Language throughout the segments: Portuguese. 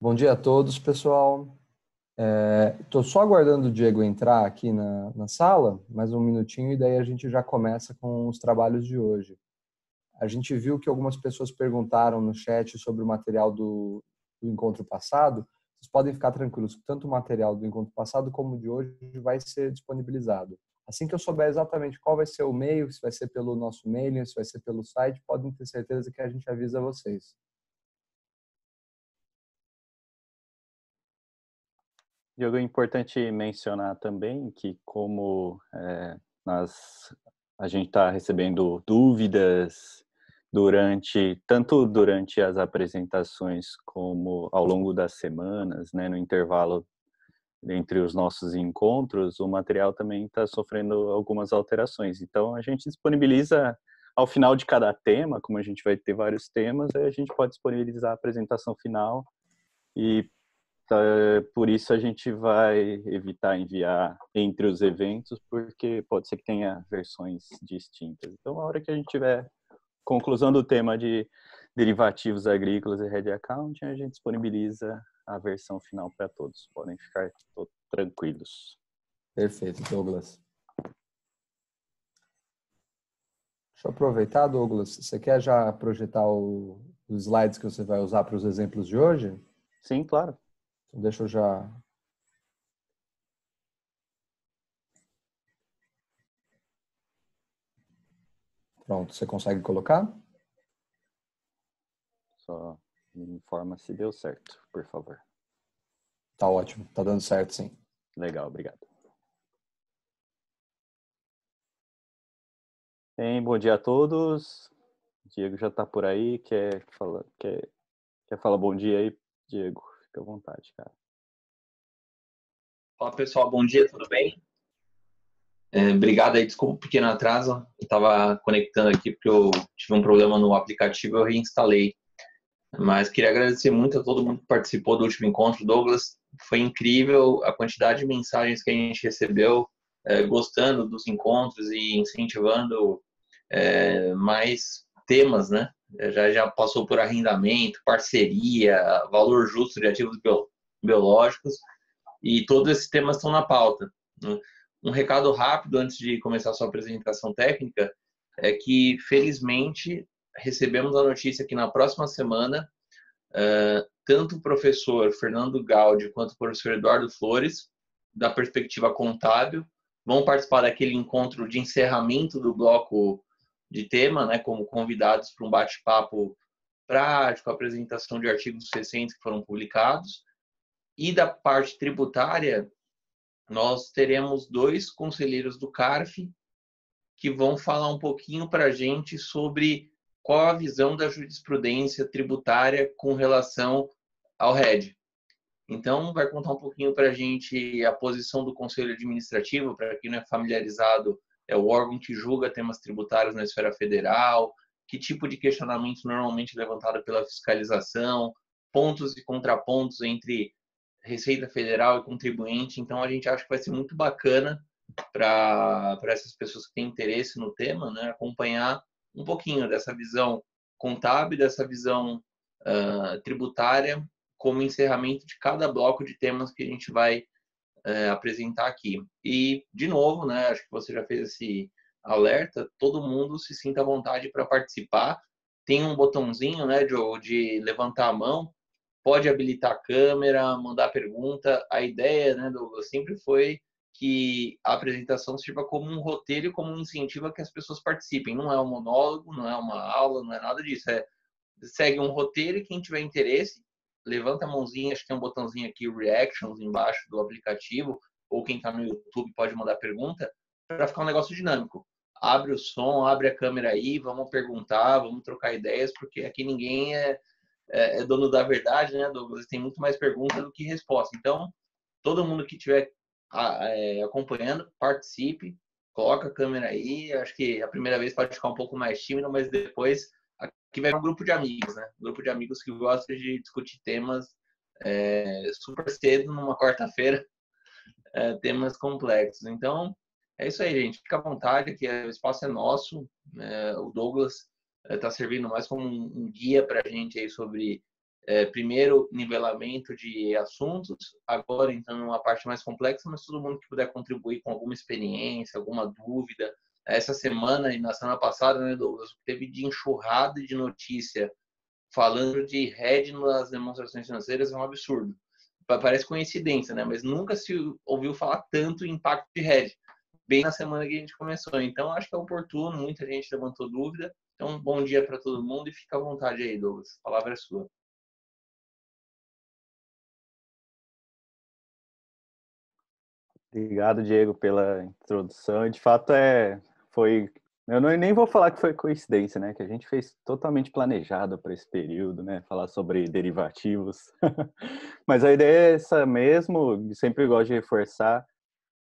Bom dia a todos, pessoal. Estou é, só aguardando o Diego entrar aqui na, na sala, mais um minutinho, e daí a gente já começa com os trabalhos de hoje. A gente viu que algumas pessoas perguntaram no chat sobre o material do, do encontro passado. Vocês podem ficar tranquilos, tanto o material do encontro passado como o de hoje vai ser disponibilizado. Assim que eu souber exatamente qual vai ser o e-mail, se vai ser pelo nosso mailing, se vai ser pelo site, podem ter certeza que a gente avisa vocês. Diogo, é importante mencionar também que como é, nós, a gente está recebendo dúvidas durante tanto durante as apresentações como ao longo das semanas, né, no intervalo entre os nossos encontros, o material também está sofrendo algumas alterações. Então a gente disponibiliza ao final de cada tema, como a gente vai ter vários temas, a gente pode disponibilizar a apresentação final e então, eh, por isso a gente vai evitar enviar entre os eventos, porque pode ser que tenha versões distintas. Então, a hora que a gente tiver conclusão do tema de derivativos agrícolas e Red Accounting, a gente disponibiliza a versão final para todos. Podem ficar tranquilos. Perfeito, Douglas. Deixa eu aproveitar, Douglas. Você quer já projetar os slides que você vai usar para os exemplos de hoje? Sim, claro. Então, deixa eu já Pronto, você consegue colocar? Só me informa se deu certo, por favor. Tá ótimo, tá dando certo sim. Legal, obrigado. Bem, bom dia a todos. Diego já está por aí, quer falar, quer, quer falar bom dia aí, Diego? Fica à vontade, cara. Olá, pessoal. Bom dia, tudo bem? É, obrigado aí, desculpa o um pequeno atraso. Eu estava conectando aqui porque eu tive um problema no aplicativo e eu reinstalei. Mas queria agradecer muito a todo mundo que participou do último encontro. Douglas, foi incrível a quantidade de mensagens que a gente recebeu, é, gostando dos encontros e incentivando é, mais temas, né? Já, já passou por arrendamento, parceria, valor justo de ativos biológicos, e todos esses temas estão na pauta. Né? Um recado rápido antes de começar a sua apresentação técnica é que, felizmente, recebemos a notícia que na próxima semana, tanto o professor Fernando Gaudi quanto o professor Eduardo Flores, da perspectiva contábil, vão participar daquele encontro de encerramento do bloco de tema, né, como convidados para um bate-papo prático, apresentação de artigos recentes que foram publicados. E da parte tributária, nós teremos dois conselheiros do CARF que vão falar um pouquinho para a gente sobre qual a visão da jurisprudência tributária com relação ao RED. Então, vai contar um pouquinho para a gente a posição do Conselho Administrativo, para quem não é familiarizado é o órgão que julga temas tributários na esfera federal, que tipo de questionamento normalmente é levantado pela fiscalização, pontos e contrapontos entre Receita Federal e contribuinte. Então, a gente acha que vai ser muito bacana para essas pessoas que têm interesse no tema, né, acompanhar um pouquinho dessa visão contábil, dessa visão uh, tributária, como encerramento de cada bloco de temas que a gente vai é, apresentar aqui. E, de novo, né, acho que você já fez esse alerta, todo mundo se sinta à vontade para participar. Tem um botãozinho, né, Joe, de levantar a mão, pode habilitar a câmera, mandar pergunta. A ideia, né, Douglas, sempre foi que a apresentação sirva como um roteiro, como um incentivo a que as pessoas participem. Não é um monólogo, não é uma aula, não é nada disso. É, segue um roteiro e quem tiver interesse levanta a mãozinha, acho que tem um botãozinho aqui, Reactions, embaixo do aplicativo, ou quem está no YouTube pode mandar pergunta, para ficar um negócio dinâmico. Abre o som, abre a câmera aí, vamos perguntar, vamos trocar ideias, porque aqui ninguém é, é, é dono da verdade, né, Douglas? Tem muito mais perguntas do que resposta. Então, todo mundo que estiver é, acompanhando, participe, coloca a câmera aí. Acho que a primeira vez pode ficar um pouco mais tímido, mas depois Aqui vai um grupo de amigos, né? Um grupo de amigos que gosta de discutir temas é, super cedo, numa quarta-feira, é, temas complexos. Então, é isso aí, gente. Fica à vontade, que é, o espaço é nosso. É, o Douglas está é, servindo mais como um, um guia para a gente aí sobre, é, primeiro, nivelamento de assuntos, agora, então, uma parte mais complexa, mas todo mundo que puder contribuir com alguma experiência, alguma dúvida, essa semana e na semana passada, né, Douglas, teve de enxurrada de notícia falando de red nas demonstrações financeiras é um absurdo. Parece coincidência, né? Mas nunca se ouviu falar tanto impacto de red. Bem na semana que a gente começou. Então, acho que é oportuno, muita gente levantou dúvida. Então, bom dia para todo mundo e fica à vontade aí, Douglas. A palavra é sua. Obrigado, Diego, pela introdução. De fato, é foi. Eu não, nem vou falar que foi coincidência, né? Que a gente fez totalmente planejado para esse período, né? Falar sobre derivativos. Mas a ideia é essa mesmo, sempre gosto de reforçar.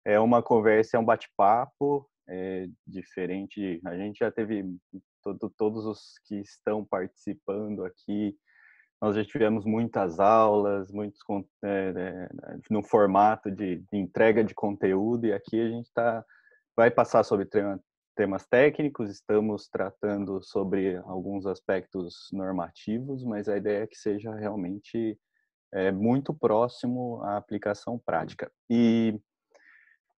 É uma conversa, é um bate-papo, é diferente. A gente já teve todo, todos os que estão participando aqui. Nós já tivemos muitas aulas, muitos é, é, no formato de, de, entrega de conteúdo e aqui a gente tá, vai passar sobre temas técnicos, estamos tratando sobre alguns aspectos normativos, mas a ideia é que seja realmente é, muito próximo à aplicação prática. E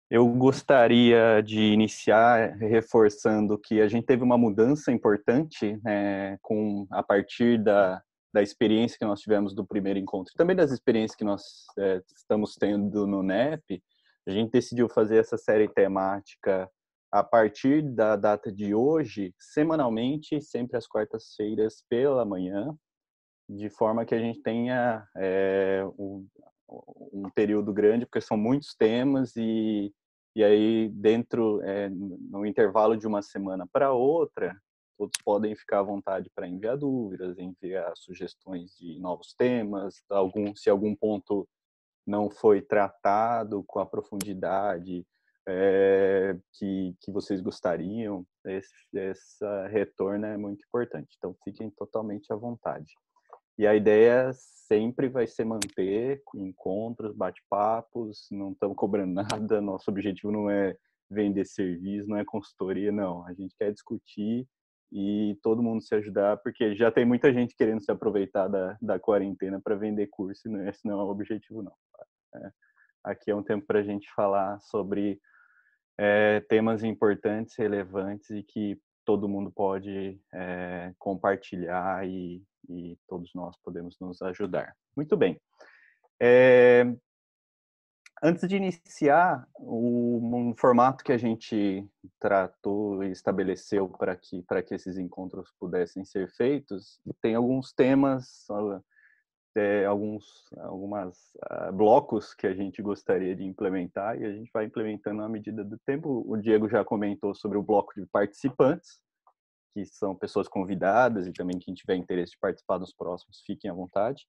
eu gostaria de iniciar reforçando que a gente teve uma mudança importante né, com a partir da, da experiência que nós tivemos do primeiro encontro, também das experiências que nós é, estamos tendo no NEP. A gente decidiu fazer essa série temática a partir da data de hoje, semanalmente, sempre às quartas-feiras pela manhã, de forma que a gente tenha é, eh, um, um, período grande, porque são muitos temas e, e aí dentro, é, no intervalo de uma semana para outra, todos podem ficar à vontade para enviar dúvidas, enviar sugestões de novos temas, algum, se algum ponto não foi tratado com a profundidade, é, que, que vocês gostariam, esse essa retorno é muito importante. Então, fiquem totalmente à vontade. E a ideia sempre vai ser manter encontros, bate-papos, não estamos cobrando nada, nosso objetivo não é vender serviço, não é consultoria, não. A gente quer discutir e todo mundo se ajudar, porque já tem muita gente querendo se aproveitar da, da quarentena para vender curso, e não, esse não é o objetivo, não. Tá? É, aqui é um tempo para a gente falar sobre é, temas importantes, relevantes e que todo mundo pode é, compartilhar e, e, todos nós podemos nos ajudar. Muito bem. É, antes de iniciar, o um formato que a gente tratou e estabeleceu para que, que esses encontros pudessem ser feitos, tem alguns temas ah, é, alguns algumas uh, blocos que a gente gostaria de implementar e a gente vai implementando à medida do tempo. O Diego já comentou sobre o bloco de participantes, que são pessoas convidadas e também quem tiver interesse de participar nos próximos, fiquem à vontade.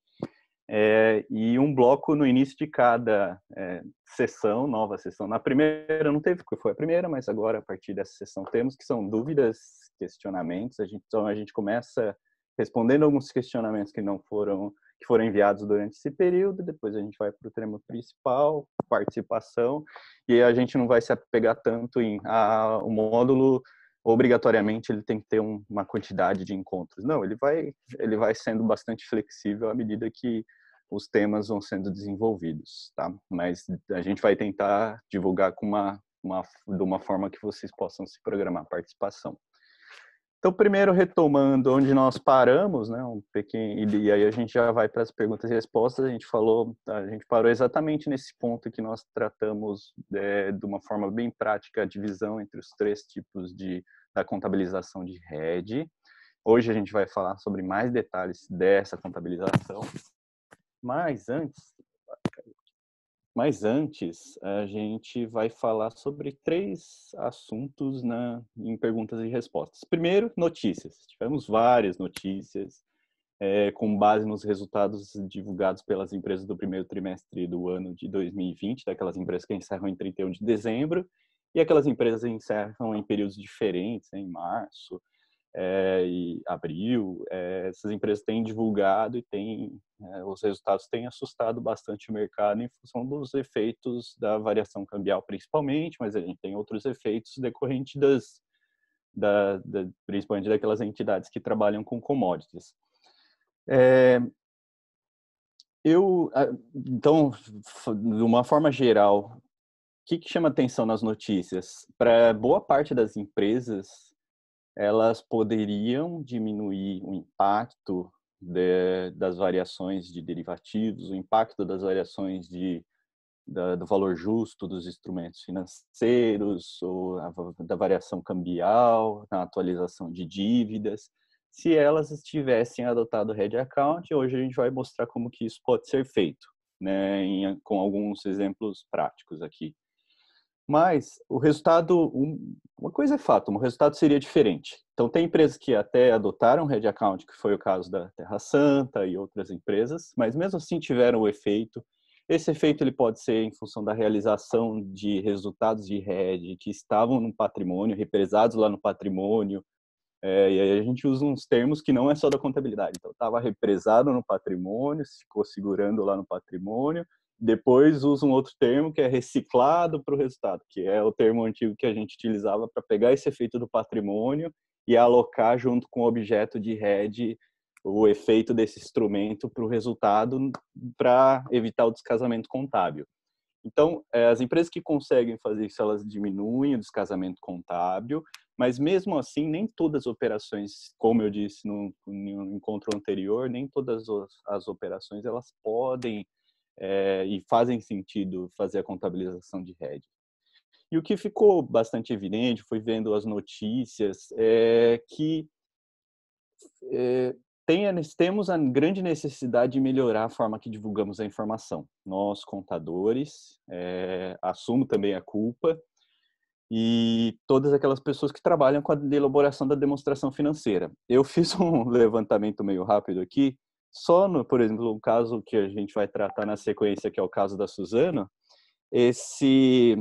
É, e um bloco no início de cada é, sessão, nova sessão. Na primeira não teve, porque foi a primeira, mas agora a partir dessa sessão temos, que são dúvidas, questionamentos. A gente, então a gente começa respondendo alguns questionamentos que não foram que foram enviados durante esse período, depois a gente vai para o tema principal, participação, e a gente não vai se apegar tanto em ah, o módulo obrigatoriamente ele tem que ter um, uma quantidade de encontros. Não, ele vai, ele vai sendo bastante flexível à medida que os temas vão sendo desenvolvidos, tá? Mas a gente vai tentar divulgar com uma, uma de uma forma que vocês possam se programar a participação. Então, primeiro retomando onde nós paramos, né, um pequeno, e aí a gente já vai para as perguntas e respostas. A gente falou, a gente parou exatamente nesse ponto que nós tratamos é, de uma forma bem prática a divisão entre os três tipos de da contabilização de rede. Hoje a gente vai falar sobre mais detalhes dessa contabilização. Mas antes, mas antes, a gente vai falar sobre três assuntos na, né, em perguntas e respostas. Primeiro, notícias. Tivemos várias notícias é, com base nos resultados divulgados pelas empresas do primeiro trimestre do ano de 2020, daquelas empresas que encerram em 31 de dezembro, e aquelas empresas que encerram em períodos diferentes, né, em março, é, e abril, é, essas empresas têm divulgado e têm, é, os resultados têm assustado bastante o mercado em função dos efeitos da variação cambial principalmente, mas a gente tem outros efeitos decorrentes das, da, da, principalmente daquelas entidades que trabalham com commodities. Eh, eu, ah, então, de uma forma geral, o que, que chama atenção nas notícias? Para boa parte das empresas, elas poderiam diminuir o impacto de, das variações de derivativos, o impacto das variações de, da, do valor justo dos instrumentos financeiros, ou a, da variação cambial, na atualização de dívidas, se elas tivessem adotado o Red Account. Hoje a gente vai mostrar como que isso pode ser feito, né, em, com alguns exemplos práticos aqui. Mas o resultado, uma coisa é fato, o resultado seria diferente. Então, tem empresas que até adotaram Red Account, que foi o caso da Terra Santa e outras empresas, mas mesmo assim tiveram o efeito. Esse efeito ele pode ser em função da realização de resultados de Red que estavam no patrimônio, represados lá no patrimônio. É, e aí a gente usa uns termos que não é só da contabilidade. Então, estava represado no patrimônio, ficou segurando lá no patrimônio, depois usa um outro termo que é reciclado para o resultado, que é o termo antigo que a gente utilizava para pegar esse efeito do patrimônio e alocar junto com o objeto de rede o efeito desse instrumento para o resultado para evitar o descasamento contábil. Então, eh, as empresas que conseguem fazer isso, elas diminuem o descasamento contábil, mas mesmo assim, nem todas as operações, como eu disse no, no encontro anterior, nem todas as operações elas podem é, e fazem sentido fazer a contabilização de rede. E o que ficou bastante evidente, fui vendo as notícias, é que é, tem, temos a grande necessidade de melhorar a forma que divulgamos a informação. Nós, contadores, é, assumo também a culpa, e todas aquelas pessoas que trabalham com a elaboração da demonstração financeira. Eu fiz um levantamento meio rápido aqui, só no, por exemplo, o caso que a gente vai tratar na sequência, que é o caso da Suzana, esse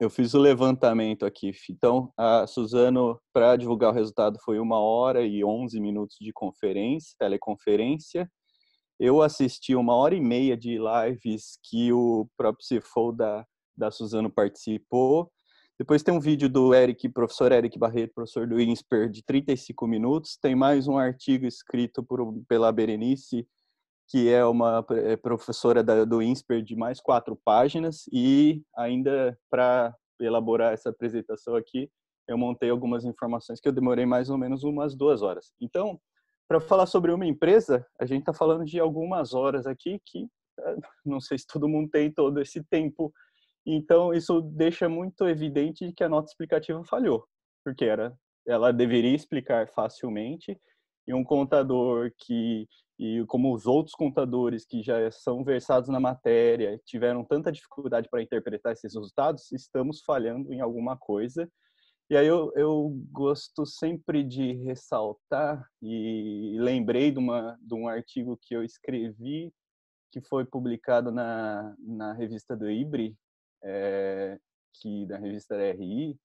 eu fiz o levantamento aqui. Então, a Suzano, para divulgar o resultado, foi uma hora e onze minutos de conferência, teleconferência. Eu assisti uma hora e meia de lives que o próprio CFO da, da Suzano participou. Depois tem um vídeo do Eric, professor Eric Barreto, professor do INSPER, de 35 minutos. Tem mais um artigo escrito por, pela Berenice, que é uma é professora da, do INSPER, de mais quatro páginas. E ainda para elaborar essa apresentação aqui, eu montei algumas informações que eu demorei mais ou menos umas duas horas. Então, para falar sobre uma empresa, a gente está falando de algumas horas aqui que eh, não sei se todo mundo tem todo esse tempo então, isso deixa muito evidente que a nota explicativa falhou, porque era, ela deveria explicar facilmente, e um contador que, e como os outros contadores que já são versados na matéria, tiveram tanta dificuldade para interpretar esses resultados, estamos falhando em alguma coisa. E aí eu, eu gosto sempre de ressaltar, e lembrei de, uma, de um artigo que eu escrevi que foi publicado na, na revista do IBRI, é, que da revista RI,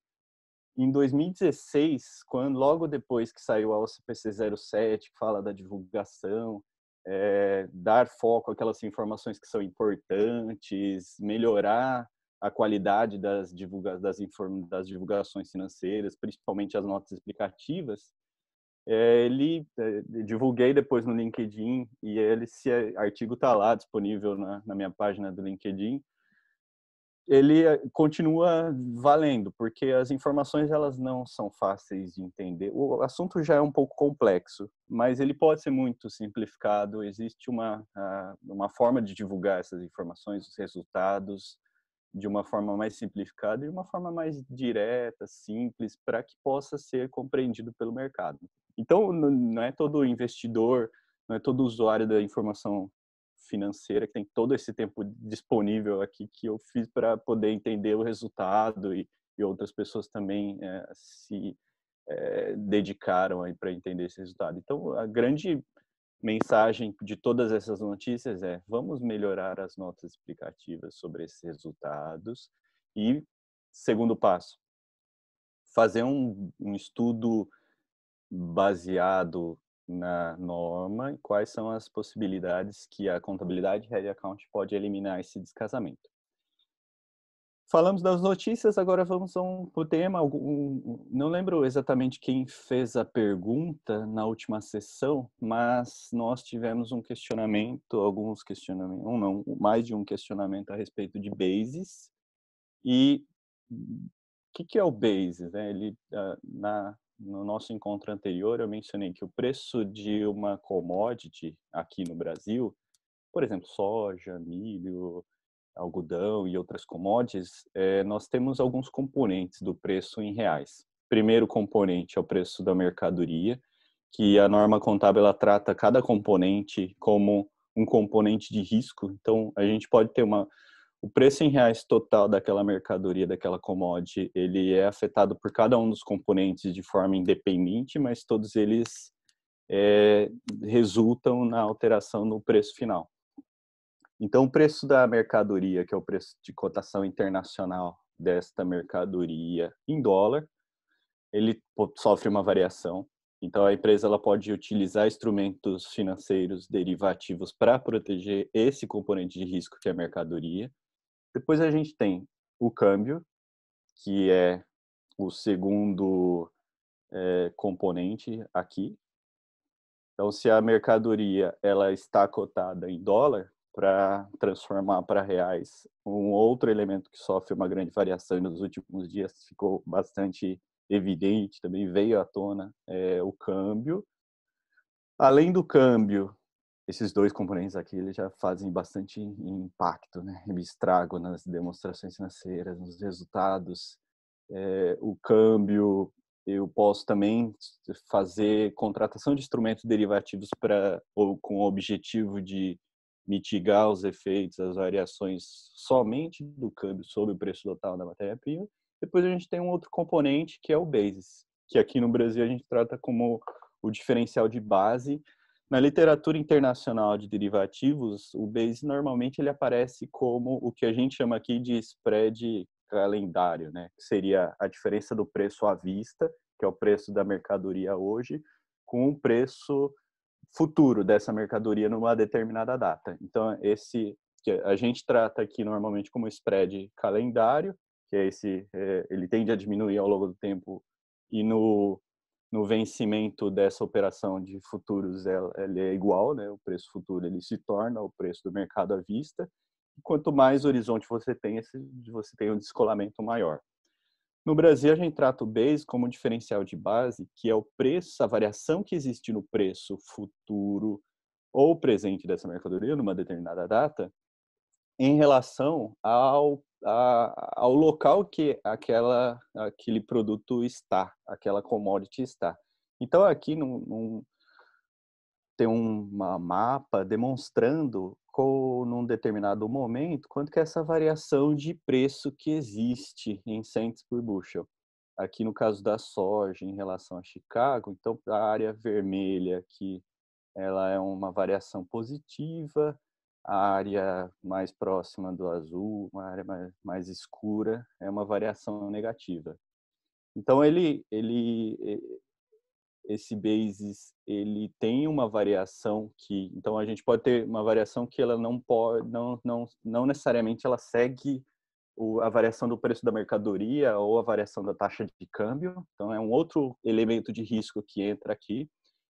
em 2016, quando logo depois que saiu a OCPC 07, que fala da divulgação, é, dar foco àquelas informações que são importantes, melhorar a qualidade das, divulga das, das divulgações financeiras, principalmente as notas explicativas, é, ele é, divulguei depois no LinkedIn e ele, esse artigo está lá disponível na, na minha página do LinkedIn ele eh, continua valendo, porque as informações elas não são fáceis de entender. O assunto já é um pouco complexo, mas ele pode ser muito simplificado. Existe uma, uma forma de divulgar essas informações, os resultados, de uma forma mais simplificada e de uma forma mais direta, simples, para que possa ser compreendido pelo mercado. Então, não é todo investidor, não é todo usuário da informação financeira, que tem todo esse tempo disponível aqui que eu fiz para poder entender o resultado e, e outras pessoas também é, se é, dedicaram aí para entender esse resultado. Então, a grande mensagem de todas essas notícias é: vamos melhorar as notas explicativas sobre esses resultados e segundo passo, fazer um, um estudo baseado na norma e quais são as possibilidades que a contabilidade Head Account pode eliminar esse descasamento. Falamos das notícias, agora vamos a um, tema. Algum, não lembro exatamente quem fez a pergunta na última sessão, mas nós tivemos um questionamento, alguns questionamentos, um não, mais de um questionamento a respeito de bases e que, que é o basis? Né? Ele, ah, na, no nosso encontro anterior, eu mencionei que o preço de uma commodity aqui no Brasil, por exemplo, soja, milho, algodão e outras commodities, é, nós temos alguns componentes do preço em reais. Primeiro componente é o preço da mercadoria, que a norma contábil ela trata cada componente como um componente de risco. Então, a gente pode ter uma o preço em reais total daquela mercadoria, daquela commodity, ele é afetado por cada um dos componentes de forma independente, mas todos eles é, resultam na alteração no preço final. Então, o preço da mercadoria, que é o preço de cotação internacional desta mercadoria em dólar, ele sofre uma variação. Então, a empresa ela pode utilizar instrumentos financeiros derivativos para proteger esse componente de risco que é a mercadoria, depois a gente tem o câmbio, que é o segundo é, componente aqui. Então, se a mercadoria ela está cotada em dólar, para transformar para reais, um outro elemento que sofre uma grande variação nos últimos dias ficou bastante evidente, também veio à tona, é o câmbio. Além do câmbio, esses dois componentes aqui eles já fazem bastante impacto, né? Estrago nas demonstrações financeiras, nos resultados, é, o câmbio. Eu posso também fazer contratação de instrumentos derivativos para ou com o objetivo de mitigar os efeitos, as variações somente do câmbio sobre o preço total da matéria-prima. Depois a gente tem um outro componente que é o basis, que aqui no Brasil a gente trata como o diferencial de base na literatura internacional de derivativos, o base normalmente ele aparece como o que a gente chama aqui de spread calendário, né? Que seria a diferença do preço à vista, que é o preço da mercadoria hoje, com o preço futuro dessa mercadoria numa determinada data. Então, esse que a gente trata aqui normalmente como spread calendário, que é esse, é, ele tende a diminuir ao longo do tempo, e no no vencimento dessa operação de futuros ela, ela, é igual, né? O preço futuro ele se torna o preço do mercado à vista. quanto mais horizonte você tem, esse, você tem um descolamento maior. No Brasil, a gente trata o base como um diferencial de base, que é o preço, a variação que existe no preço futuro ou presente dessa mercadoria numa determinada data, em relação ao a, ao local que aquela, aquele produto está, aquela commodity está. Então aqui num, num, tem um mapa demonstrando com, num determinado momento quanto que é essa variação de preço que existe em cents por bushel. Aqui no caso da soja em relação a Chicago, então a área vermelha aqui ela é uma variação positiva, a área mais próxima do azul, uma área mais, mais escura, é uma variação negativa. Então ele, ele, esse basis ele tem uma variação que, então a gente pode ter uma variação que ela não pode, não, não, não necessariamente ela segue a variação do preço da mercadoria ou a variação da taxa de câmbio. Então, é um outro elemento de risco que entra aqui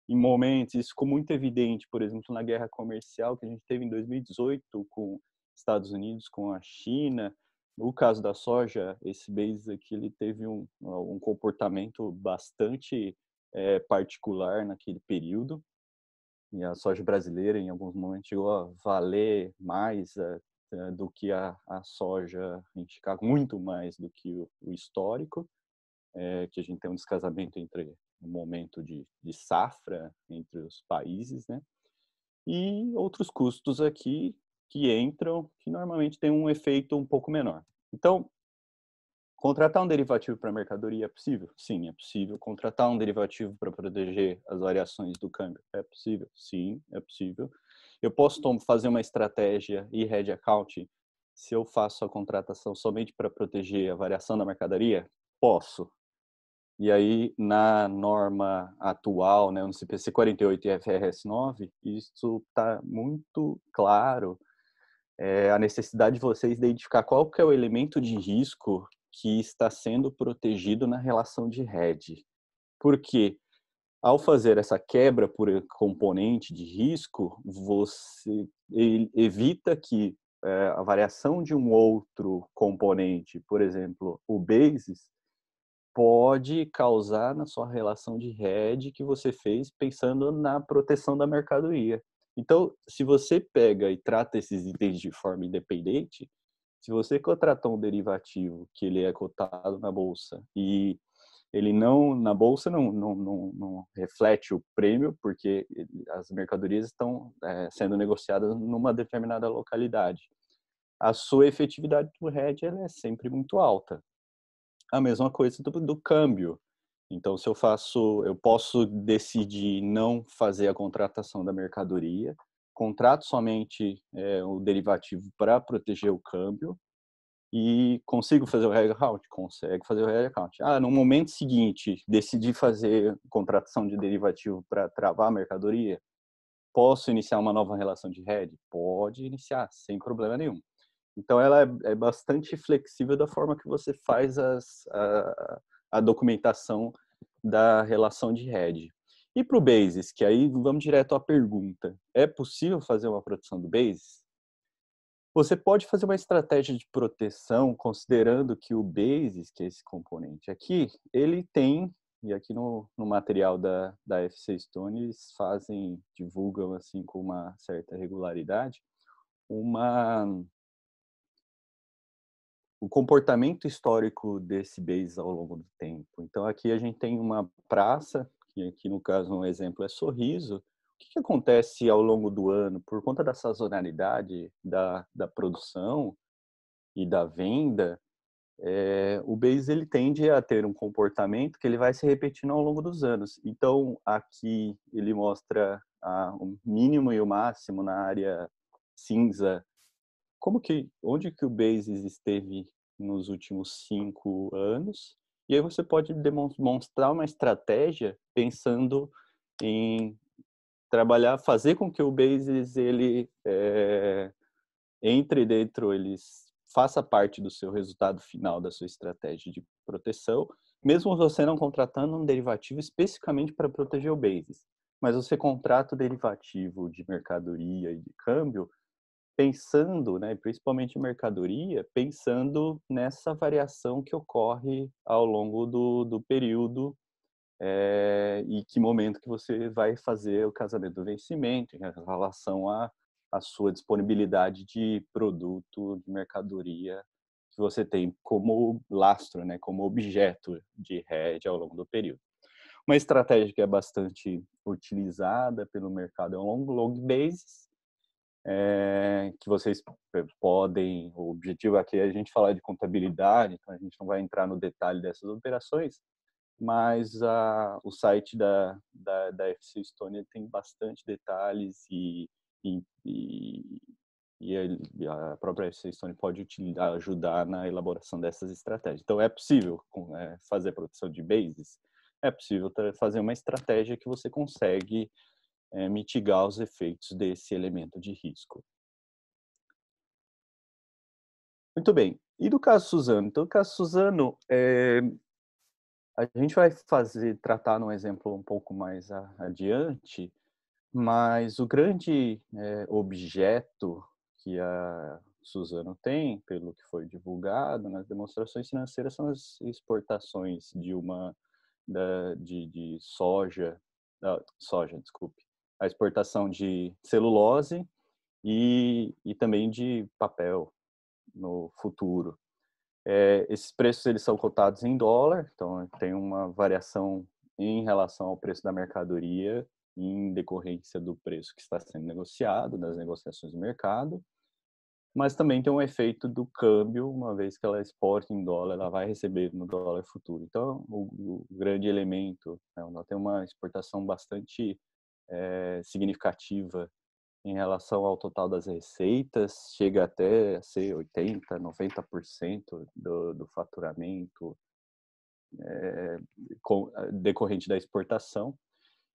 em momentos, isso ficou muito evidente, por exemplo, na guerra comercial que a gente teve em 2018 com Estados Unidos, com a China. No caso da soja, esse Bezos aqui ele teve um, um comportamento bastante é, particular naquele período. E a soja brasileira, em alguns momentos, chegou a valer mais é, é, do que a, a soja em Chicago, muito mais do que o, o histórico, é, que a gente tem um descasamento entre um momento de, de safra entre os países, né? E outros custos aqui que entram, que normalmente tem um efeito um pouco menor. Então, contratar um derivativo para mercadoria é possível? Sim, é possível. Contratar um derivativo para proteger as variações do câmbio é possível? Sim, é possível. Eu posso fazer uma estratégia e hedge account se eu faço a contratação somente para proteger a variação da mercadoria? Posso, e aí, na norma atual, né, no CPC 48 e FRS 9, isso está muito claro é, a necessidade de vocês identificar qual que é o elemento de risco que está sendo protegido na relação de rede. Porque ao fazer essa quebra por componente de risco, você evita que é, a variação de um outro componente, por exemplo, o basis, pode causar na sua relação de rede que você fez pensando na proteção da mercadoria. Então, se você pega e trata esses itens de forma independente, se você contratou um derivativo que ele é cotado na bolsa e ele não na bolsa não não, não, não reflete o prêmio porque eh, as mercadorias estão é, sendo negociadas numa determinada localidade a sua efetividade do hedge é sempre muito alta a mesma coisa do, do câmbio. Então, se eu faço, eu posso decidir não fazer a contratação da mercadoria, contrato somente é, o derivativo para proteger o câmbio e consigo fazer o hedge account Consegue fazer o hedge account Ah, no momento seguinte, decidi fazer contratação de derivativo para travar a mercadoria, posso iniciar uma nova relação de hedge? Pode iniciar, sem problema nenhum. Então, ela é, é bastante flexível da forma que você faz as, a, a documentação da relação de rede E para o Basis, que aí vamos direto à pergunta: é possível fazer uma proteção do Basis? Você pode fazer uma estratégia de proteção considerando que o Basis, que é esse componente aqui, ele tem, e aqui no, no material da, da FC Stone eles fazem, divulgam assim com uma certa regularidade, uma o comportamento histórico desse base ao longo do tempo. Então, aqui a gente tem uma praça, que aqui no caso um exemplo é Sorriso. O que, que acontece ao longo do ano? Por conta da sazonalidade da, da produção e da venda, é, o base ele tende a ter um comportamento que ele vai se repetindo ao longo dos anos. Então, aqui ele mostra a, ah, o mínimo e o máximo na área cinza como que, onde que o Basis esteve nos últimos cinco anos? E aí você pode demonstrar uma estratégia pensando em trabalhar, fazer com que o Basis ele é, entre dentro, ele faça parte do seu resultado final da sua estratégia de proteção, mesmo você não contratando um derivativo especificamente para proteger o Basis, mas você contrata o derivativo de mercadoria e de câmbio pensando, né, principalmente mercadoria, pensando nessa variação que ocorre ao longo do, do período é, e que momento que você vai fazer o casamento do vencimento em relação à à sua disponibilidade de produto, de mercadoria que você tem como lastro, né, como objeto de rede ao longo do período. Uma estratégia que é bastante utilizada pelo mercado é o long long basis, é, que vocês podem. O objetivo aqui é a gente falar de contabilidade, então a gente não vai entrar no detalhe dessas operações, mas a, ah, o site da, da, da FC Estônia tem bastante detalhes e, e, e, e a, própria FC Estônia pode utilizar, ajudar na elaboração dessas estratégias. Então, é possível com, é, fazer a produção de bases, é possível fazer uma estratégia que você consegue é, mitigar os efeitos desse elemento de risco. Muito bem. E do caso Suzano? Então, o caso Suzano, é, a gente vai fazer, tratar num exemplo um pouco mais a, adiante, mas o grande é, objeto que a Suzano tem, pelo que foi divulgado nas demonstrações financeiras, são as exportações de uma da, de, de soja, da, ah, soja, desculpe, a exportação de celulose e, e também de papel no futuro. É, esses preços eles são cotados em dólar, então tem uma variação em relação ao preço da mercadoria em decorrência do preço que está sendo negociado, das negociações do mercado, mas também tem um efeito do câmbio, uma vez que ela exporta em dólar, ela vai receber no dólar futuro. Então, o, o grande elemento, né, ela tem uma exportação bastante é, significativa em relação ao total das receitas, chega até a ser 80%, 90% do, do faturamento é, com, ah, decorrente da exportação.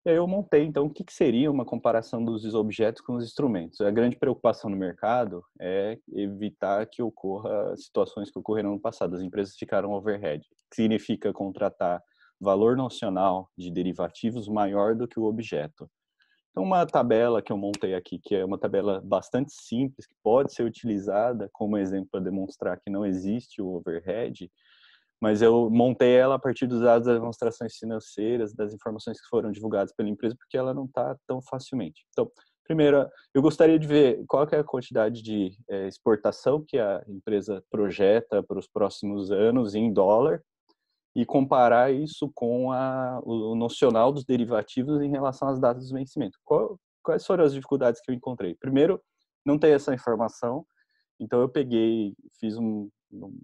E aí eu montei, então, o que, que, seria uma comparação dos objetos com os instrumentos. A grande preocupação no mercado é evitar que ocorra situações que ocorreram no passado. As empresas ficaram overhead, que significa contratar valor nocional de derivativos maior do que o objeto. Então, uma tabela que eu montei aqui, que é uma tabela bastante simples, que pode ser utilizada como exemplo para demonstrar que não existe o overhead, mas eu montei ela a partir dos dados das demonstrações financeiras, das informações que foram divulgadas pela empresa, porque ela não está tão facilmente. Então, primeiro, eu gostaria de ver qual é a quantidade de eh, exportação que a empresa projeta para os próximos anos em dólar, e comparar isso com a, o nocional dos derivativos em relação às datas de vencimento. Qual, quais foram as dificuldades que eu encontrei? Primeiro, não tem essa informação, então eu peguei, fiz um, um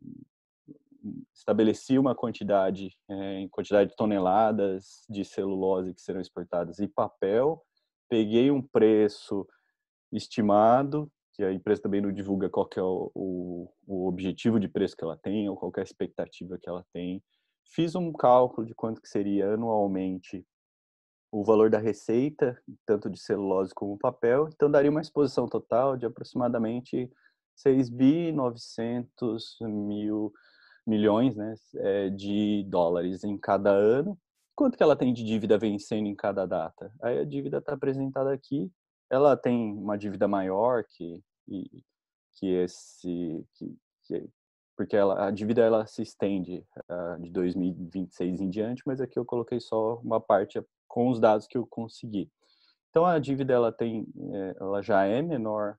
estabeleci uma quantidade é, em quantidade de toneladas de celulose que serão exportadas e papel, peguei um preço estimado, que a empresa também não divulga qual é o, o, o objetivo de preço que ela tem ou qual é a expectativa que ela tem fiz um cálculo de quanto que seria anualmente o valor da receita, tanto de celulose como papel, então daria uma exposição total de aproximadamente 6.900 mil milhões né, é, de dólares em cada ano. Quanto que ela tem de dívida vencendo em cada data? Aí a dívida está apresentada aqui. Ela tem uma dívida maior que, que esse que, porque ela, a dívida ela se estende uh, de 2026 em diante, mas aqui eu coloquei só uma parte com os dados que eu consegui. Então a dívida ela tem, é, ela já é menor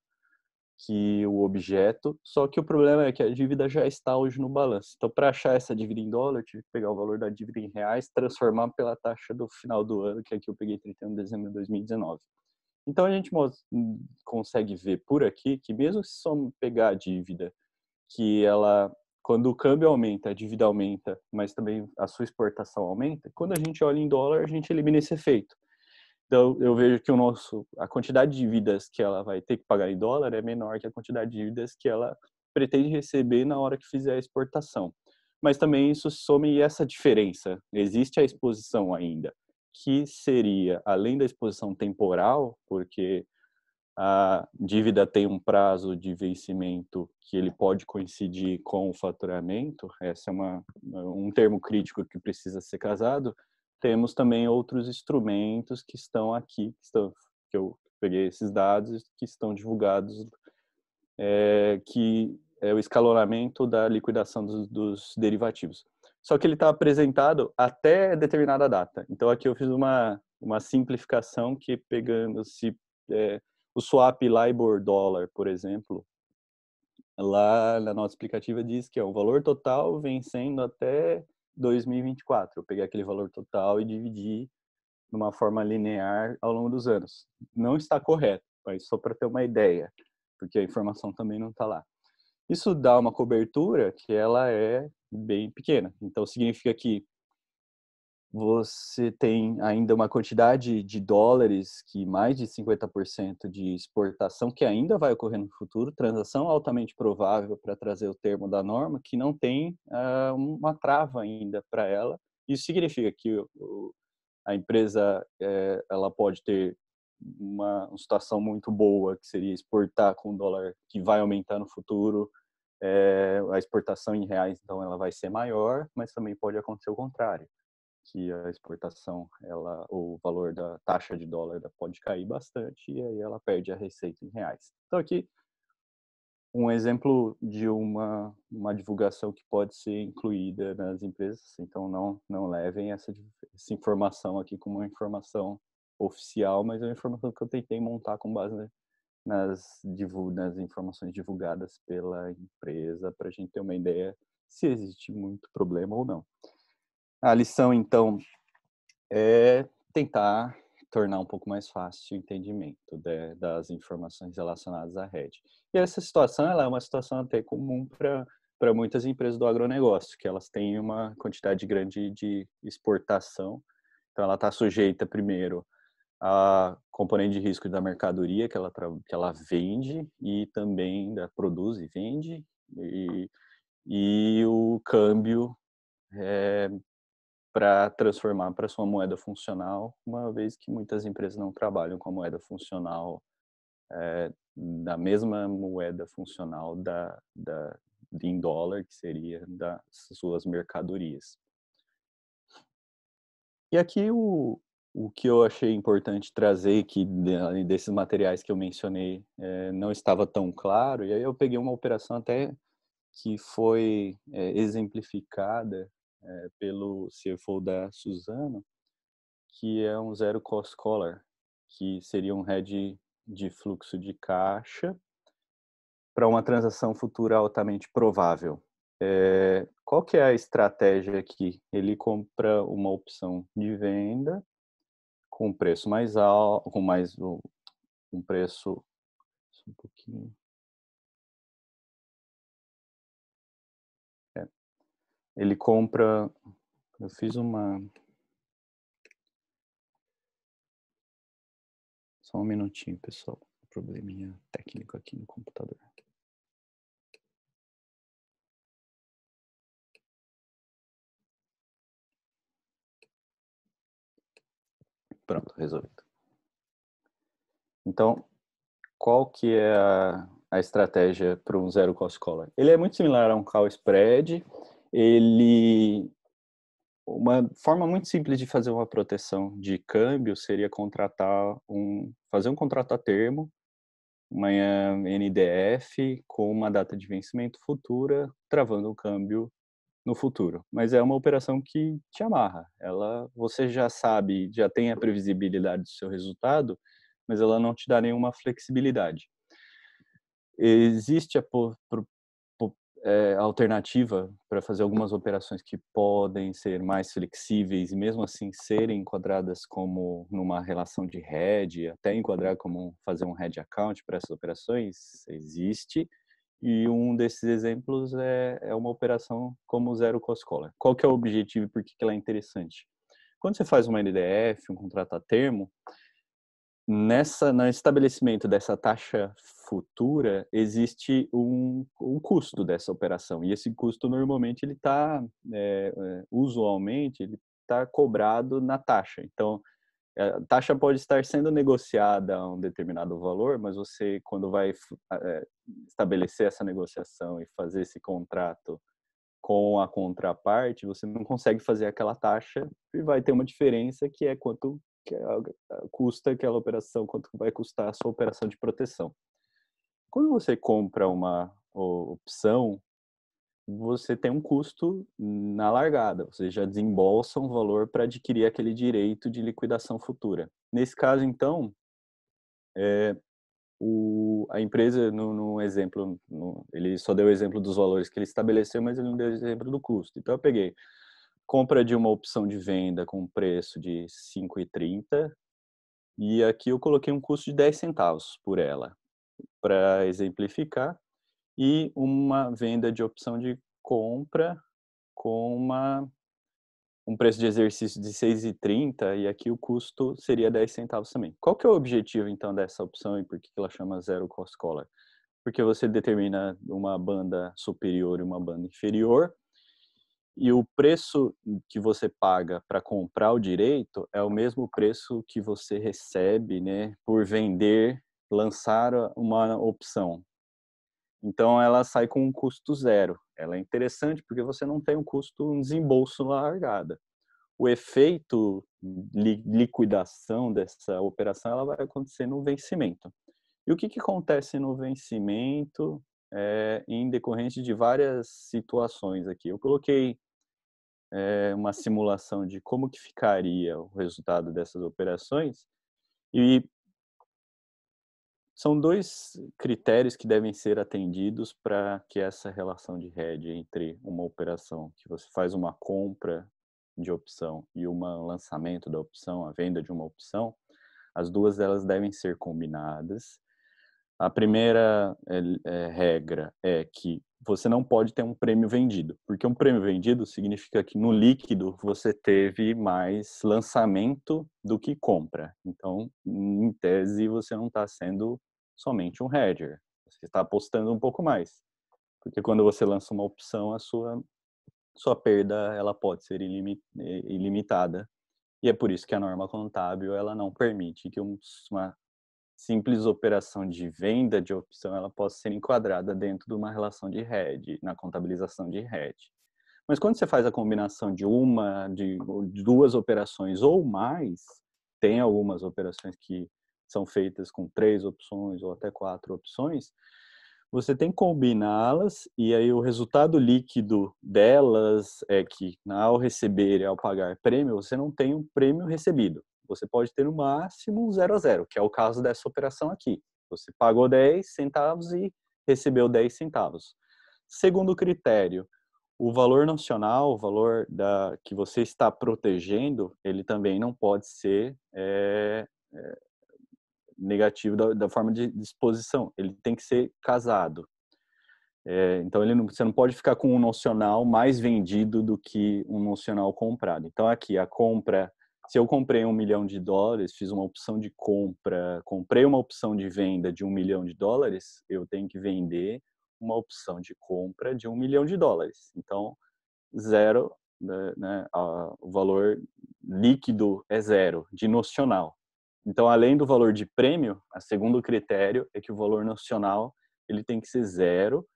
que o objeto, só que o problema é que a dívida já está hoje no balanço. Então para achar essa dívida em dólar, eu tive que pegar o valor da dívida em reais, transformar pela taxa do final do ano, que aqui eu peguei 31 de dezembro de 2019. Então a gente hum, consegue ver por aqui que mesmo se só pegar a dívida que ela quando o câmbio aumenta, a dívida aumenta, mas também a sua exportação aumenta, quando a gente olha em dólar, a gente elimina esse efeito. Então, eu vejo que o nosso, a quantidade de dívidas que ela vai ter que pagar em dólar é menor que a quantidade de dívidas que ela pretende receber na hora que fizer a exportação. Mas também isso some essa diferença. Existe a exposição ainda, que seria, além da exposição temporal, porque a dívida tem um prazo de vencimento que ele pode coincidir com o faturamento, essa é uma, um termo crítico que precisa ser casado, temos também outros instrumentos que estão aqui, que, estão, que eu peguei esses dados, que estão divulgados, é, que é o escalonamento da liquidação dos, dos derivativos. Só que ele está apresentado até determinada data. Então, aqui eu fiz uma, uma simplificação que pegando, se é, o swap LIBOR dólar, por exemplo, lá na nossa explicativa diz que é o valor total vencendo até 2024. Eu peguei aquele valor total e dividi de uma forma linear ao longo dos anos. Não está correto, mas só para ter uma ideia, porque a informação também não está lá. Isso dá uma cobertura que ela é bem pequena. Então significa que você tem ainda uma quantidade de dólares que mais de 50% de exportação que ainda vai ocorrer no futuro, transação altamente provável para trazer o termo da norma, que não tem uh, uma trava ainda para ela. Isso significa que o, a empresa é, ela pode ter uma, uma, situação muito boa, que seria exportar com dólar que vai aumentar no futuro, é, a exportação em reais, então ela vai ser maior, mas também pode acontecer o contrário que a exportação, ela, o valor da taxa de dólar pode cair bastante e aí ela perde a receita em reais. Então aqui um exemplo de uma, uma divulgação que pode ser incluída nas empresas, então não, não levem essa, essa informação aqui como uma informação oficial, mas é uma informação que eu tentei montar com base nas, nas informações divulgadas pela empresa para a gente ter uma ideia se existe muito problema ou não. A lição, então, é tentar tornar um pouco mais fácil o entendimento de, das informações relacionadas à rede. E essa situação ela é uma situação até comum para muitas empresas do agronegócio, que elas têm uma quantidade grande de exportação, então ela está sujeita, primeiro, a componente de risco da mercadoria que ela, que ela vende e também da, produz e vende, e, e o câmbio é, para transformar para sua moeda funcional, uma vez que muitas empresas não trabalham com a moeda funcional é, da mesma moeda funcional da, da em dólar que seria das suas mercadorias. E aqui o, o que eu achei importante trazer, que desses materiais que eu mencionei é, não estava tão claro, e aí eu peguei uma operação até que foi é, exemplificada é, pelo CFO da Suzano, que é um zero cost collar, que seria um hedge de fluxo de caixa para uma transação futura altamente provável. É, qual que é a estratégia aqui? Ele compra uma opção de venda com preço mais alto, com mais um preço um pouquinho ele compra. Eu fiz uma. Só um minutinho, pessoal. Probleminha técnico aqui no computador. Pronto, resolvido. Então, qual que é a, a estratégia para um zero cost collar? Ele é muito similar a um call spread, ele uma forma muito simples de fazer uma proteção de câmbio seria contratar um fazer um contrato a termo uma NDF com uma data de vencimento futura travando o câmbio no futuro mas é uma operação que te amarra ela você já sabe já tem a previsibilidade do seu resultado mas ela não te dá nenhuma flexibilidade existe a é, alternativa para fazer algumas operações que podem ser mais flexíveis e mesmo assim serem enquadradas como numa relação de head, até enquadrar como fazer um head account para essas operações, existe. E um desses exemplos é, é uma operação como Zero Cost Collar. Qual que é o objetivo e por que, que ela é interessante? Quando você faz uma NDF, um contrato a termo, nessa no estabelecimento dessa taxa futura existe um, um custo dessa operação e esse custo normalmente ele está é, é, usualmente ele está cobrado na taxa então a taxa pode estar sendo negociada a um determinado valor mas você quando vai é, estabelecer essa negociação e fazer esse contrato com a contraparte você não consegue fazer aquela taxa e vai ter uma diferença que é quanto que é eh, custa aquela operação, quanto vai custar a sua operação de proteção. Quando você compra uma opção, você tem um custo na largada, você já desembolsa um valor para adquirir aquele direito de liquidação futura. Nesse caso, então, é, o, a empresa, no, no exemplo, no, ele só deu o exemplo dos valores que ele estabeleceu, mas ele não deu o exemplo do custo. Então, eu peguei compra de uma opção de venda com preço de 5,30 e aqui eu coloquei um custo de 10 centavos por ela, para exemplificar, e uma venda de opção de compra com uma, um preço de exercício de 6,30 e aqui o custo seria 10 centavos também. Qual que é o objetivo então dessa opção e por que ela chama zero cost collar? Porque você determina uma banda superior e uma banda inferior, e o preço que você paga para comprar o direito é o mesmo preço que você recebe né, por vender, lançar uma opção. Então ela sai com um custo zero. Ela é interessante porque você não tem um custo, um desembolso na largada. O efeito li, liquidação dessa operação ela vai acontecer no vencimento. E o que, que acontece no vencimento é, em decorrência de várias situações aqui? Eu coloquei é, uma simulação de como que ficaria o resultado dessas operações e são dois critérios que devem ser atendidos para que essa relação de rede entre uma operação que você faz uma compra de opção e um lançamento da opção, a venda de uma opção, as duas elas devem ser combinadas a primeira é, é, regra é que você não pode ter um prêmio vendido, porque um prêmio vendido significa que no líquido você teve mais lançamento do que compra. Então, em tese, você não está sendo somente um hedger, você está apostando um pouco mais, porque quando você lança uma opção, a sua sua perda ela pode ser eh, ilimitada e é por isso que a norma contábil ela não permite que uma simples operação de venda de opção ela possa ser enquadrada dentro de uma relação de hedge na contabilização de hedge Mas quando você faz a combinação de uma, de duas operações ou mais, tem algumas operações que são feitas com três opções ou até quatro opções, você tem que combiná-las e aí o resultado líquido delas é que ao receber e ao pagar prêmio, você não tem um prêmio recebido, você pode ter no máximo um zero a zero, que é o caso dessa operação aqui. Você pagou 10 centavos e recebeu 10 centavos. Segundo critério, o valor nacional, o valor da, que você está protegendo, ele também não pode ser é, é, negativo da, da, forma de disposição. Ele tem que ser casado. É, então, ele não, você não pode ficar com um nacional mais vendido do que um nacional comprado. Então, aqui, a compra se eu comprei um milhão de dólares, fiz uma opção de compra, comprei uma opção de venda de um milhão de dólares, eu tenho que vender uma opção de compra de um milhão de dólares. Então, zero, né, né o valor líquido é zero, de nocional. Então, além do valor de prêmio, o segundo critério é que o valor nocional ele tem que ser zero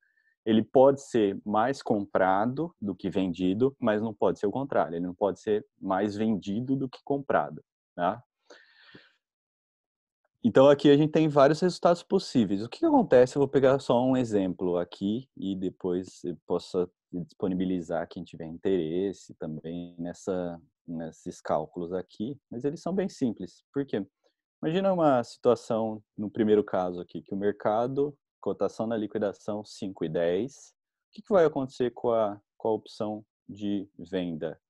ele pode ser mais comprado do que vendido, mas não pode ser o contrário. Ele não pode ser mais vendido do que comprado, tá? Então aqui a gente tem vários resultados possíveis. O que, que acontece? Eu vou pegar só um exemplo aqui e depois eu posso disponibilizar quem tiver interesse também nessa, nesses cálculos aqui, mas eles são bem simples. Por quê? Imagina uma situação, no primeiro caso aqui, que o mercado cotação na liquidação 5 e 10. O que, que vai acontecer com a, com a opção de venda?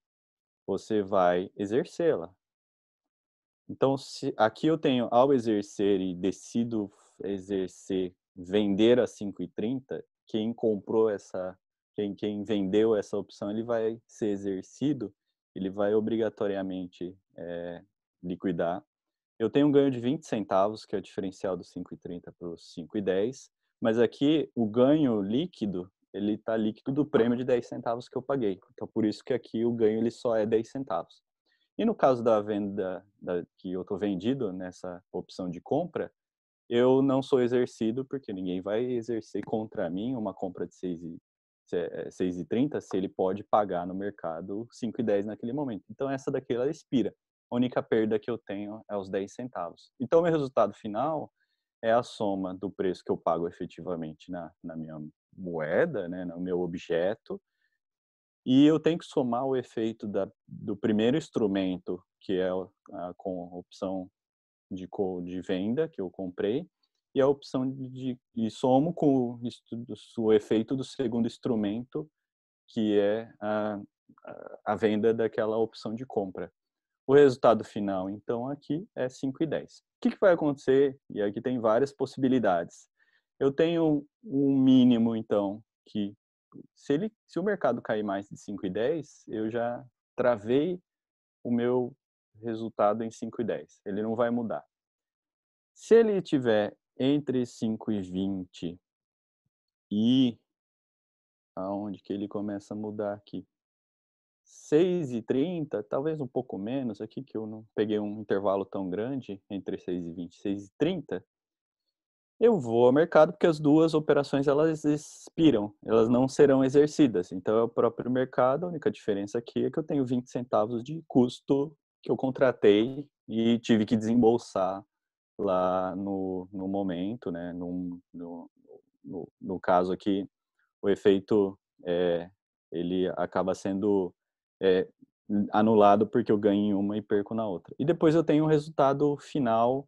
Você vai exercê-la. Então, se aqui eu tenho, ao exercer e decido exercer, vender a 5,30, quem comprou essa, quem, quem vendeu essa opção, ele vai ser exercido, ele vai obrigatoriamente é, liquidar. Eu tenho um ganho de 20 centavos, que é o diferencial do 5,30 para os 5,10. Mas aqui o ganho líquido, ele está líquido do prêmio de 10 centavos que eu paguei. Então por isso que aqui o ganho ele só é 10 centavos. E no caso da venda da, que eu estou vendido nessa opção de compra, eu não sou exercido, porque ninguém vai exercer contra mim uma compra de 6,30 é, se ele pode pagar no mercado 5,10 naquele momento. Então, essa daqui ela expira. A única perda que eu tenho é os 10 centavos. Então, meu resultado final é a soma do preço que eu pago efetivamente na, na minha moeda, né, no meu objeto, e eu tenho que somar o efeito da, do primeiro instrumento, que é a, com a opção de, de venda que eu comprei, e a opção de, de somo com o, o efeito do segundo instrumento, que é a, a venda daquela opção de compra o resultado final, então, aqui é 5 e 10. O que, que vai acontecer? E aqui tem várias possibilidades. Eu tenho um mínimo, então, que se, ele, se o mercado cair mais de 5 e 10, eu já travei o meu resultado em 5 e 10. Ele não vai mudar. Se ele tiver entre 5 e 20 e aonde que ele começa a mudar aqui? 6 e 30, talvez um pouco menos aqui, que eu não peguei um intervalo tão grande entre 6 e 20 e 6 e 30, eu vou ao mercado porque as duas operações elas expiram, elas não serão exercidas. Então é o próprio mercado, a única diferença aqui é que eu tenho 20 centavos de custo que eu contratei e tive que desembolsar lá no, no momento, né? No, no, no, no caso aqui, o efeito é, ele acaba sendo é, anulado porque eu ganho em uma e perco na outra. E depois eu tenho o resultado final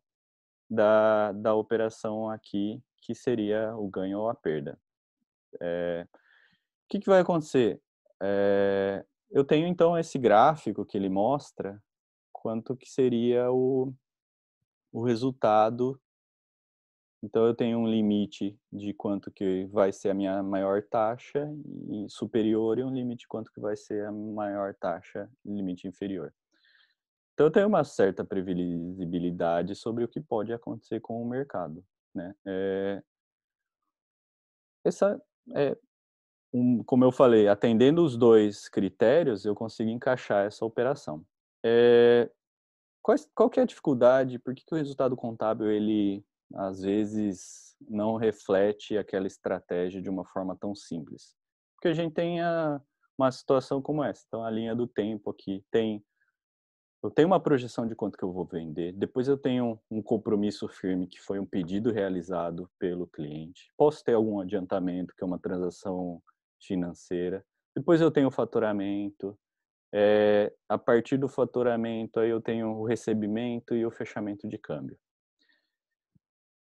da, da operação aqui, que seria o ganho ou a perda. É, o que, que, vai acontecer? É, eu tenho então esse gráfico que ele mostra quanto que seria o, o resultado então eu tenho um limite de quanto que vai ser a minha maior taxa e superior e um limite de quanto que vai ser a maior taxa, limite inferior. Então eu tenho uma certa previsibilidade sobre o que pode acontecer com o mercado, né? É... Essa é um, como eu falei, atendendo os dois critérios, eu consigo encaixar essa operação. É... qual que é a dificuldade? Por que, que o resultado contábil ele às vezes não reflete aquela estratégia de uma forma tão simples. Porque a gente tem a, uma situação como essa. Então, a linha do tempo aqui tem. Eu tenho uma projeção de quanto que eu vou vender, depois eu tenho um compromisso firme que foi um pedido realizado pelo cliente. Posso ter algum adiantamento, que é uma transação financeira. Depois eu tenho o faturamento. É, a partir do faturamento, aí eu tenho o recebimento e o fechamento de câmbio.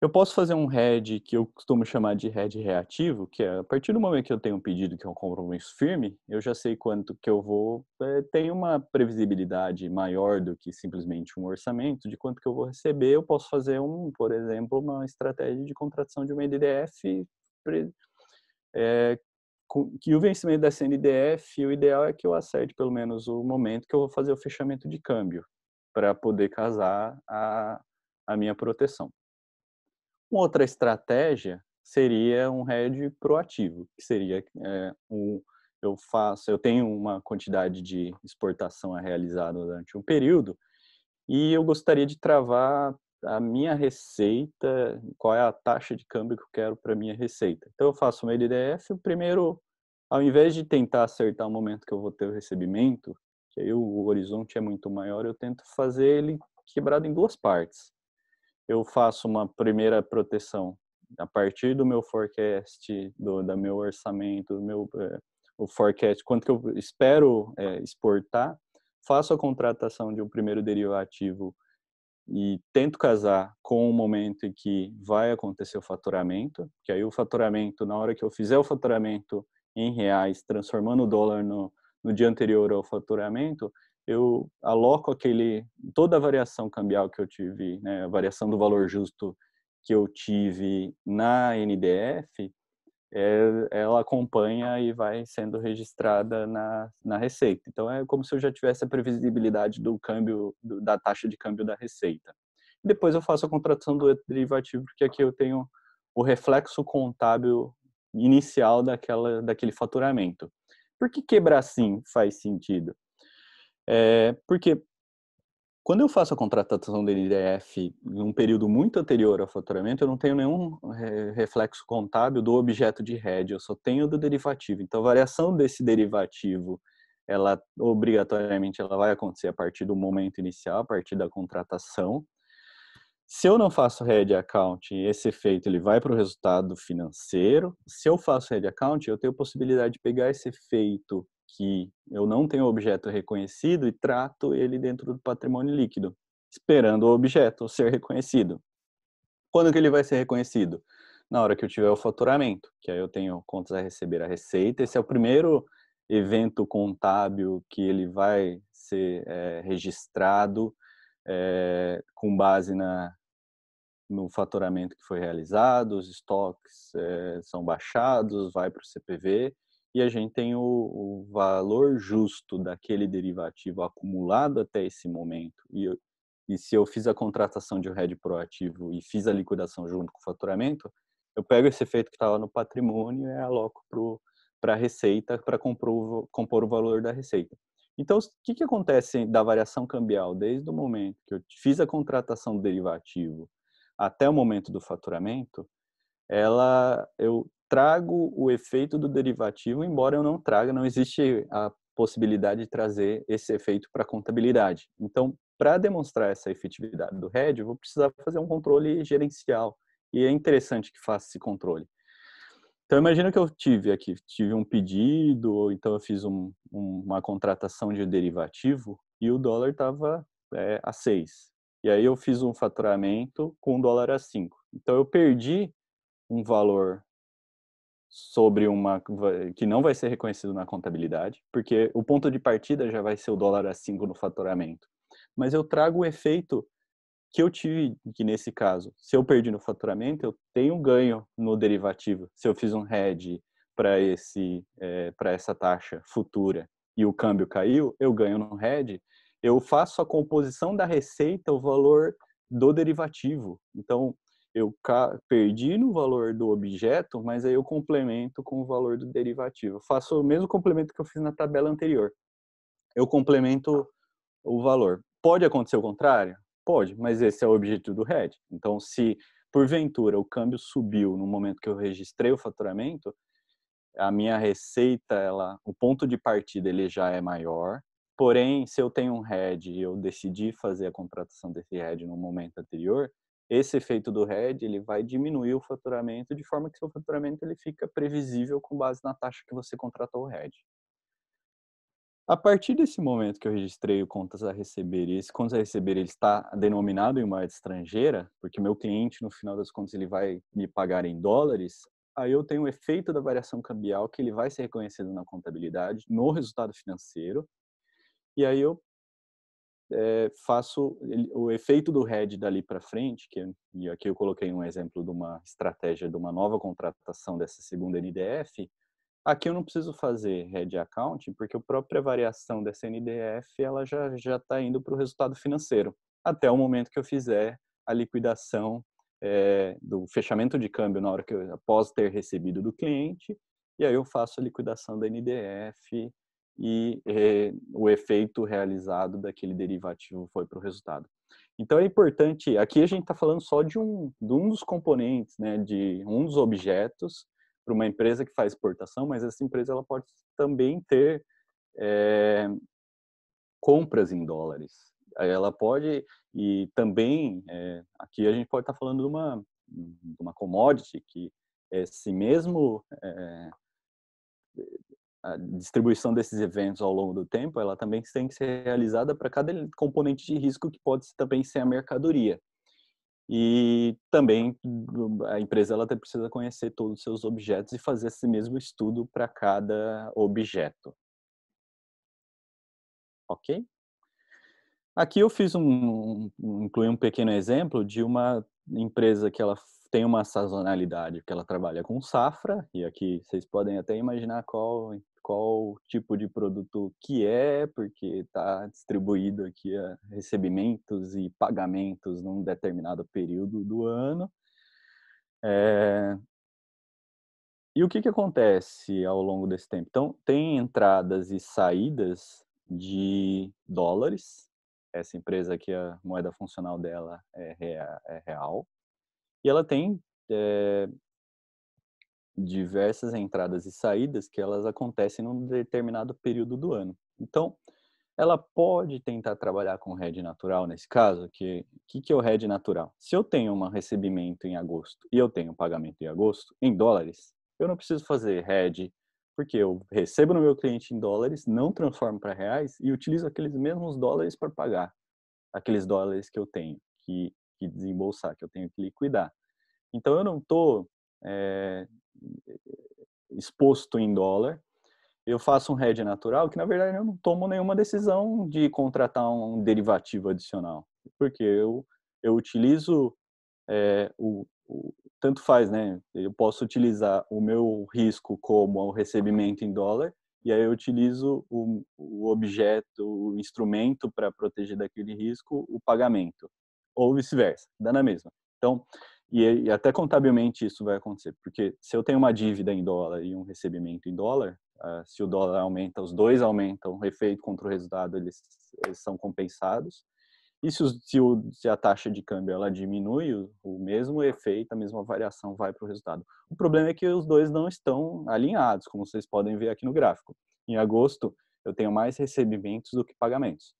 Eu posso fazer um head que eu costumo chamar de head reativo, que é a partir do momento que eu tenho um pedido que é um compromisso firme, eu já sei quanto que eu vou. É, eh, tem uma previsibilidade maior do que simplesmente um orçamento de quanto que eu vou receber. Eu posso fazer um, por exemplo, uma estratégia de contratação de uma NDF é, eh, que o vencimento dessa NDF, o ideal é que eu acerte pelo menos o momento que eu vou fazer o fechamento de câmbio para poder casar a, a minha proteção. Uma outra estratégia seria um hedge proativo, que seria é, um, eu faço, eu tenho uma quantidade de exportação a realizar durante um período e eu gostaria de travar a minha receita, qual é a taxa de câmbio que eu quero para minha receita. Então eu faço uma LDF, o primeiro, ao invés de tentar acertar o momento que eu vou ter o recebimento, que aí o horizonte é muito maior, eu tento fazer ele quebrado em duas partes eu faço uma primeira proteção a partir do meu forecast, do meu orçamento, do meu é, o forecast, quanto que eu espero é, exportar, faço a contratação de um primeiro derivativo e tento casar com o momento em que vai acontecer o faturamento, que aí o faturamento, na hora que eu fizer o faturamento em reais, transformando o dólar no, no dia anterior ao faturamento, eu aloco aquele toda a variação cambial que eu tive, né, a variação do valor justo que eu tive na NDF, é, ela acompanha e vai sendo registrada na, na receita. Então é como se eu já tivesse a previsibilidade do câmbio do, da taxa de câmbio da receita. E depois eu faço a contratação do derivativo porque aqui eu tenho o reflexo contábil inicial daquela daquele faturamento. Por que quebrar sim faz sentido? É, porque quando eu faço a contratação do NDF em um período muito anterior ao faturamento, eu não tenho nenhum eh, reflexo contábil do objeto de hedge, eu só tenho do derivativo. Então, a variação desse derivativo, ela obrigatoriamente ela vai acontecer a partir do momento inicial, a partir da contratação. Se eu não faço head account, esse efeito ele vai para o resultado financeiro. Se eu faço head account, eu tenho possibilidade de pegar esse efeito que eu não tenho objeto reconhecido e trato ele dentro do patrimônio líquido, esperando o objeto ser reconhecido. Quando que ele vai ser reconhecido? Na hora que eu tiver o faturamento, que aí eu tenho contas a receber a receita. Esse é o primeiro evento contábil que ele vai ser é, registrado é, com base na, no faturamento que foi realizado, os estoques é, são baixados, vai para o CPV e a gente tem o, o, valor justo daquele derivativo acumulado até esse momento. E, eu, e se eu fiz a contratação de um hedge proativo e fiz a liquidação junto com o faturamento, eu pego esse efeito que estava tá no patrimônio e aloco para a receita para compor, compor o valor da receita. Então, o que, que acontece da variação cambial desde o momento que eu fiz a contratação do derivativo até o momento do faturamento? Ela, eu trago o efeito do derivativo, embora eu não traga, não existe a possibilidade de trazer esse efeito para a contabilidade. Então, para demonstrar essa efetividade do RED, eu vou precisar fazer um controle gerencial. E é interessante que faça esse controle. Então, imagina que eu tive aqui, tive um pedido, ou então eu fiz um, uma contratação de derivativo e o dólar estava é, a 6. E aí eu fiz um faturamento com o dólar a 5. Então, eu perdi um valor sobre uma que não vai ser reconhecido na contabilidade, porque o ponto de partida já vai ser o dólar a 5 no faturamento. Mas eu trago o efeito que eu tive, que nesse caso, se eu perdi no faturamento, eu tenho ganho no derivativo. Se eu fiz um hedge para esse é, para essa taxa futura e o câmbio caiu, eu ganho no hedge. Eu faço a composição da receita, o valor do derivativo. Então, eu perdi no valor do objeto, mas aí eu complemento com o valor do derivativo. Eu faço o mesmo complemento que eu fiz na tabela anterior. Eu complemento o valor. Pode acontecer o contrário? Pode, mas esse é o objetivo do RED. Então, se porventura o câmbio subiu no momento que eu registrei o faturamento, a minha receita, ela, o ponto de partida ele já é maior. Porém, se eu tenho um RED e eu decidi fazer a contratação desse RED no momento anterior, esse efeito do RED ele vai diminuir o faturamento de forma que seu faturamento ele fica previsível com base na taxa que você contratou o RED. A partir desse momento que eu registrei o contas a receber e esse contas a receber ele está denominado em moeda estrangeira, porque meu cliente no final das contas ele vai me pagar em dólares, aí eu tenho o efeito da variação cambial que ele vai ser reconhecido na contabilidade, no resultado financeiro, e aí eu é, faço o efeito do head dali para frente, que, e aqui eu coloquei um exemplo de uma estratégia de uma nova contratação dessa segunda NDF, aqui eu não preciso fazer head account, porque a própria variação dessa NDF ela já está indo para o resultado financeiro, até o momento que eu fizer a liquidação é, do fechamento de câmbio na hora que eu, após ter recebido do cliente, e aí eu faço a liquidação da NDF e eh, o efeito realizado daquele derivativo foi para o resultado. Então é importante, aqui a gente está falando só de um, de um dos componentes, né, de um dos objetos para uma empresa que faz exportação, mas essa empresa ela pode também ter é, compras em dólares. Ela pode, e também, é, aqui a gente pode estar tá falando de uma, de uma commodity que se mesmo é, a distribuição desses eventos ao longo do tempo, ela também tem que ser realizada para cada componente de risco que pode também ser a mercadoria. E também a empresa ela precisa conhecer todos os seus objetos e fazer esse mesmo estudo para cada objeto. Ok? Aqui eu fiz um, incluí um pequeno exemplo de uma empresa que ela tem uma sazonalidade, que ela trabalha com safra, e aqui vocês podem até imaginar qual qual tipo de produto que é, porque está distribuído aqui a eh, recebimentos e pagamentos num determinado período do ano. É... E o que, que acontece ao longo desse tempo? Então, tem entradas e saídas de dólares. Essa empresa aqui, a moeda funcional dela é, é real. E ela tem é, diversas entradas e saídas que elas acontecem num determinado período do ano. Então, ela pode tentar trabalhar com RED natural nesse caso, que que, que é o RED natural? Se eu tenho um recebimento em agosto e eu tenho um pagamento em agosto, em dólares, eu não preciso fazer RED, porque eu recebo no meu cliente em dólares, não transformo para reais e utilizo aqueles mesmos dólares para pagar aqueles dólares que eu tenho que, que desembolsar, que eu tenho que liquidar. Então, eu não estou eh, é, exposto em dólar. Eu faço um hedge natural, que na verdade eu não tomo nenhuma decisão de contratar um derivativo adicional, porque eu, eu utilizo é, o, o, tanto faz, né? Eu posso utilizar o meu risco como o recebimento em dólar e aí eu utilizo o, o objeto, o instrumento para proteger daquele risco, o pagamento ou vice-versa, dá na mesma. Então, e, e, até contabilmente isso vai acontecer, porque se eu tenho uma dívida em dólar e um recebimento em dólar, uh, se o dólar aumenta, os dois aumentam, o efeito contra o resultado eles, eles são compensados. E se, se, o, se, a taxa de câmbio ela diminui, o, o mesmo efeito, a mesma variação vai para o resultado. O problema é que os dois não estão alinhados, como vocês podem ver aqui no gráfico. Em agosto, eu tenho mais recebimentos do que pagamentos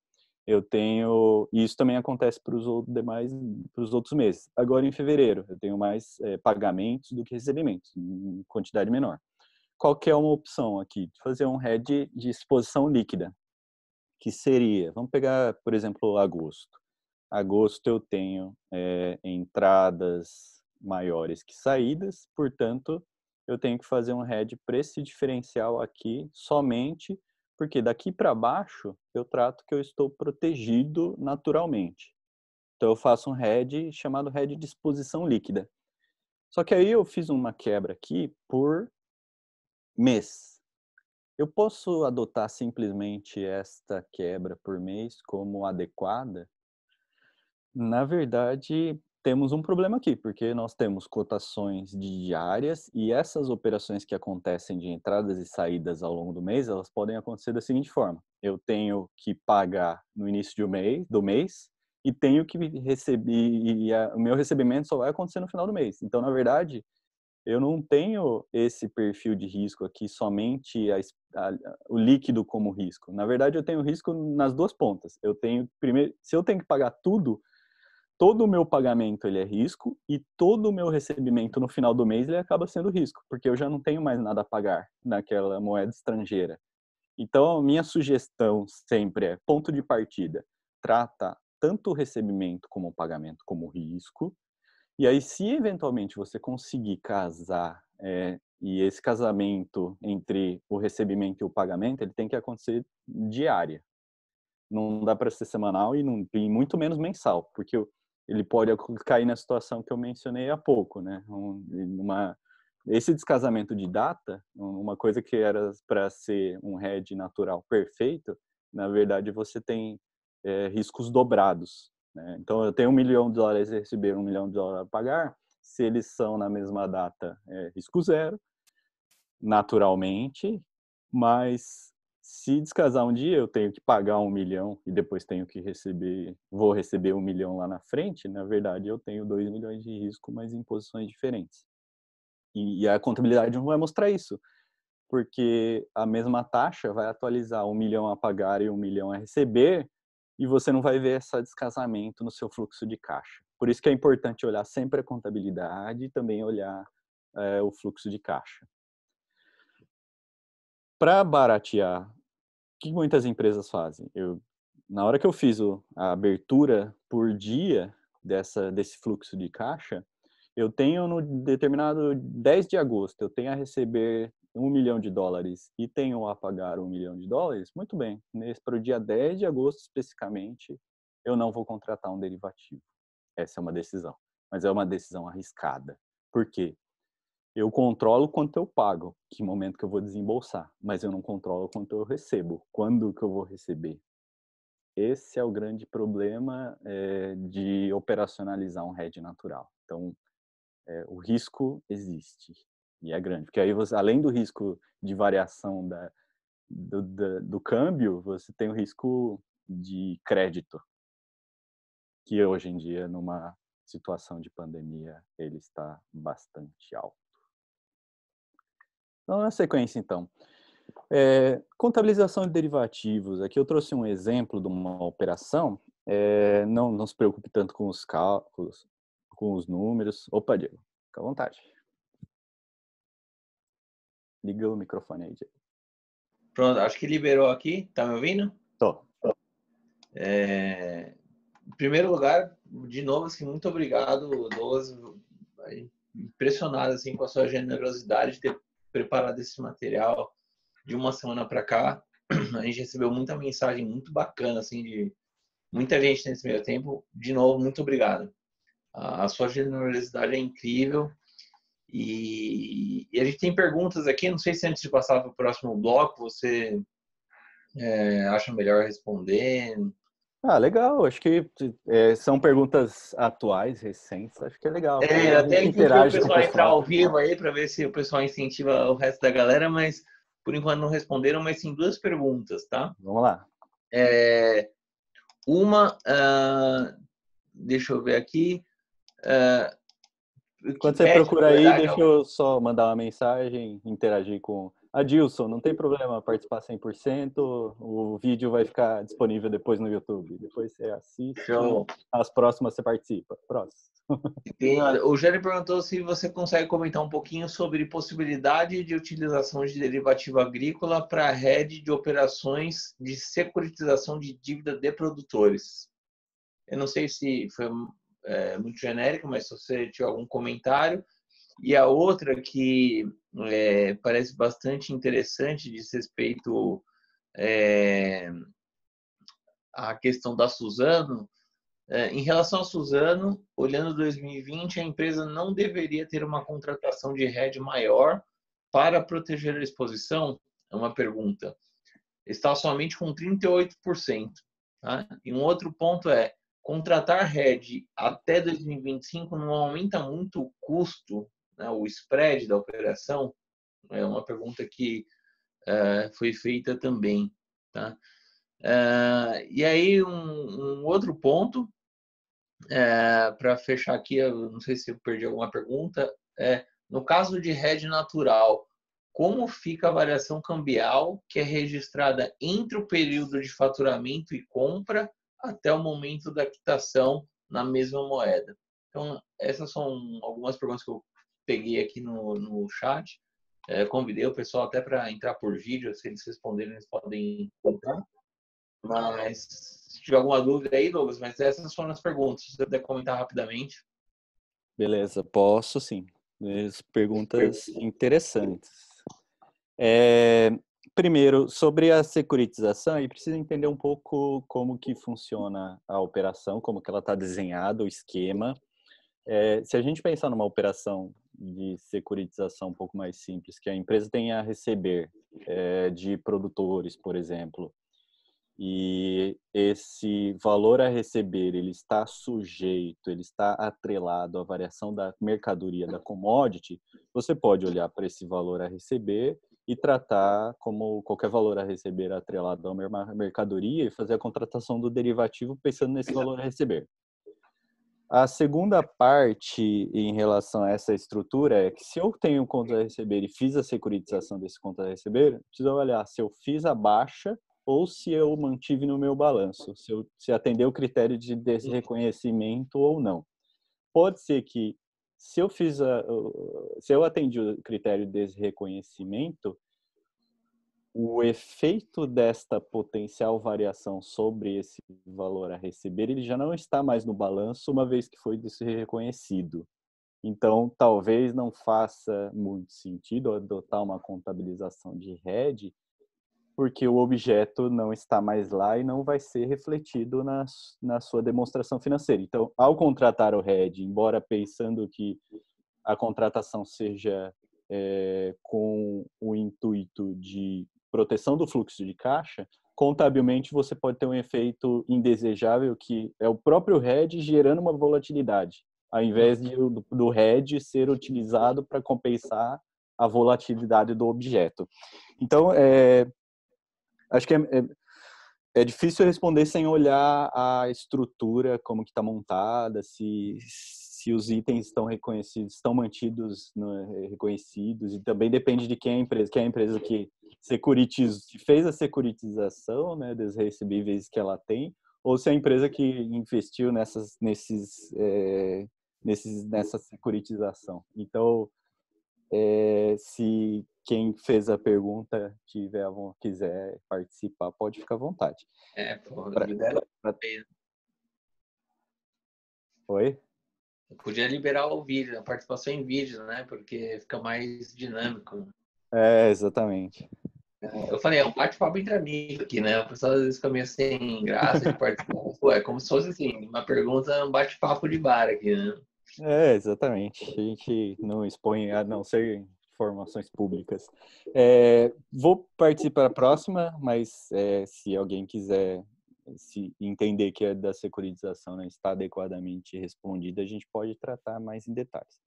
eu tenho e isso também acontece para os outros demais para os outros meses. Agora em fevereiro eu tenho mais é, pagamentos do que recebimentos, em quantidade menor. Qual que é uma opção aqui? Fazer um hedge de exposição líquida, que seria, vamos pegar por exemplo agosto. Agosto eu tenho é, entradas maiores que saídas, portanto eu tenho que fazer um hedge para esse diferencial aqui somente porque daqui para baixo eu trato que eu estou protegido naturalmente. Então eu faço um head chamado head de exposição líquida. Só que aí eu fiz uma quebra aqui por mês. Eu posso adotar simplesmente esta quebra por mês como adequada? Na verdade, temos um problema aqui, porque nós temos cotações diárias e essas operações que acontecem de entradas e saídas ao longo do mês, elas podem acontecer da seguinte forma: eu tenho que pagar no início do mês, do mês e tenho que receber e a, o meu recebimento só vai acontecer no final do mês. Então, na verdade, eu não tenho esse perfil de risco aqui somente a, a, o líquido como risco. Na verdade, eu tenho risco nas duas pontas. Eu tenho primeiro, se eu tenho que pagar tudo todo o meu pagamento ele é risco e todo o meu recebimento no final do mês ele acaba sendo risco, porque eu já não tenho mais nada a pagar naquela moeda estrangeira. Então, a minha sugestão sempre é, ponto de partida, trata tanto o recebimento como o pagamento como risco. E aí, se eventualmente você conseguir casar é, e esse casamento entre o recebimento e o pagamento, ele tem que acontecer diária. Não dá para ser semanal e, não, e muito menos mensal, porque o, ele pode cair na situação que eu mencionei há pouco, né? Um, uma, esse descasamento de data, uma coisa que era para ser um head natural perfeito, na verdade você tem é, riscos dobrados. Né? Então, eu tenho um milhão de dólares a receber, um milhão de dólares a pagar. Se eles são na mesma data, é risco zero, naturalmente. Mas se descasar um dia, eu tenho que pagar um milhão e depois tenho que receber, vou receber um milhão lá na frente. Na verdade, eu tenho dois milhões de risco, mas em posições diferentes. E, e a contabilidade não vai mostrar isso, porque a mesma taxa vai atualizar um milhão a pagar e um milhão a receber, e você não vai ver esse descasamento no seu fluxo de caixa. Por isso que é importante olhar sempre a contabilidade e também olhar é, o fluxo de caixa para baratear que muitas empresas fazem? Eu, na hora que eu fiz o, a abertura por dia dessa, desse fluxo de caixa, eu tenho no determinado 10 de agosto, eu tenho a receber um milhão de dólares e tenho a pagar um milhão de dólares, muito bem. Nesse, para o dia 10 de agosto, especificamente, eu não vou contratar um derivativo. Essa é uma decisão. Mas é uma decisão arriscada. Por quê? eu controlo quanto eu pago, que momento que eu vou desembolsar, mas eu não controlo quanto eu recebo, quando que eu vou receber. Esse é o grande problema é, de operacionalizar um hedge natural. Então, é, o risco existe e é grande, porque aí você, além do risco de variação da, do, do câmbio, você tem o risco de crédito, que hoje em dia numa situação de pandemia ele está bastante alto. Então, na sequência, então. É, contabilização de derivativos. Aqui eu trouxe um exemplo de uma operação. É, não, não se preocupe tanto com os cálculos, com os números. Opa, Diego, fica à vontade. Liga o microfone aí, Diego. Pronto, acho que liberou aqui. Tá me ouvindo? Tô. É, em primeiro lugar, de novo, assim, muito obrigado, Douglas. Impressionado assim, com a sua generosidade de ter preparado esse material. De uma semana para cá, a gente recebeu muita mensagem muito bacana, assim, de muita gente nesse meio tempo. De novo, muito obrigado. A sua generosidade é incrível. E, a gente tem perguntas aqui. Não sei se antes de passar para o próximo bloco você é, acha melhor responder. Ah, legal. Acho que é, são perguntas atuais, recentes. Acho que é legal. É, né? até interage o pessoal, o pessoal entrar ao vivo aí para ver se o pessoal incentiva o resto da galera, mas por enquanto não responderam, mas sim duas perguntas, tá? Vamos lá. É, uma, uh, deixa eu ver aqui. Uh, ah, Quando você procura aí, deixa eu só mandar uma mensagem, interagir com Adilson, não tem problema participar 100%, o vídeo vai ficar disponível depois no YouTube. Depois você assiste, Show. as próximas você participa. Próximo. Tem, olha, o Jânio perguntou se você consegue comentar um pouquinho sobre possibilidade de utilização de derivativo agrícola para a rede de operações de securitização de dívida de produtores. Eu não sei se foi é, muito genérico, mas se você tiver algum comentário e a outra que é, parece bastante interessante diz respeito é, à questão da Suzano. É, em relação a Suzano, olhando 2020, a empresa não deveria ter uma contratação de head maior para proteger a exposição? É uma pergunta. Está somente com 38%. Tá? E um outro ponto é, contratar head até 2025 não aumenta muito o custo né, o spread da operação, é uma pergunta que é, foi feita também. Tá? É, e aí, um, um outro ponto, é, para fechar aqui, não sei se eu perdi alguma pergunta, é, no caso de rede natural, como fica a variação cambial que é registrada entre o período de faturamento e compra até o momento da quitação na mesma moeda? Então, essas são algumas perguntas que eu peguei aqui no, no chat. É, convidei o pessoal até para entrar por vídeo, se eles responderem, eles podem contar. Mas se tiver alguma dúvida aí, Douglas, mas essas foram as perguntas. Se você puder comentar rapidamente. Beleza, posso sim. As perguntas interessantes. É, primeiro, sobre a securitização, e precisa entender um pouco como que funciona a operação, como que ela está desenhada, o esquema. É, se a gente pensar numa operação de securitização um pouco mais simples, que a empresa tem a receber é, de produtores, por exemplo, e esse valor a receber ele está sujeito, ele está atrelado à variação da mercadoria da commodity, você pode olhar para esse valor a receber e tratar como qualquer valor a receber atrelado à mercadoria e fazer a contratação do derivativo pensando nesse valor a receber. A segunda parte em relação a essa estrutura é que se eu tenho um conto a receber e fiz a securitização desse conto a receber, preciso avaliar se eu fiz a baixa ou se eu mantive no meu balanço, se, eu, se atendeu o critério de desreconhecimento ou não. Pode ser que se eu fiz a, se eu atendi o critério de desreconhecimento, o efeito desta potencial variação sobre esse valor a receber, ele já não está mais no balanço, uma vez que foi reconhecido. Então, talvez não faça muito sentido adotar uma contabilização de RED, porque o objeto não está mais lá e não vai ser refletido na, na sua demonstração financeira. Então, ao contratar o RED, embora pensando que a contratação seja é, com o intuito de proteção do fluxo de caixa, contabilmente você pode ter um efeito indesejável que é o próprio hedge gerando uma volatilidade, ao invés de, do, RED hedge ser utilizado para compensar a volatilidade do objeto. Então, é, acho que é, é, é, difícil responder sem olhar a estrutura, como que está montada, se, se os itens estão reconhecidos, estão mantidos no, né, reconhecidos e também depende de quem é a empresa, que é a empresa que securitiz, que fez a securitização, né, dos recebíveis que ela tem, ou se é a empresa que investiu nessas, nesses, é, nesses, nessa securitização. Então, é, se quem fez a pergunta tiver quiser participar, pode ficar à vontade. É, por favor. Pra... Oi? Eu podia liberar o vídeo, a participação em vídeo, né? Porque fica mais dinâmico. É, exatamente. É, eu falei, é um bate-papo entre amigos aqui, né? O pessoal às vezes fica meio sem graça de participar. Pô, é como se fosse assim, uma pergunta, um bate-papo de bar aqui, né? É, exatamente. A gente não expõe a não ser informações públicas. É, vou partir para a próxima, mas é, se alguém quiser se entender que a é da securitização né, está adequadamente respondida, a gente pode tratar mais em detalhes.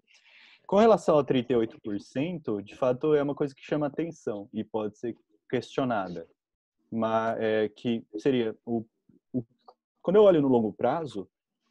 Com relação ao 38%, de fato é uma coisa que chama atenção e pode ser questionada, mas é, que seria o, o, quando eu olho no longo prazo,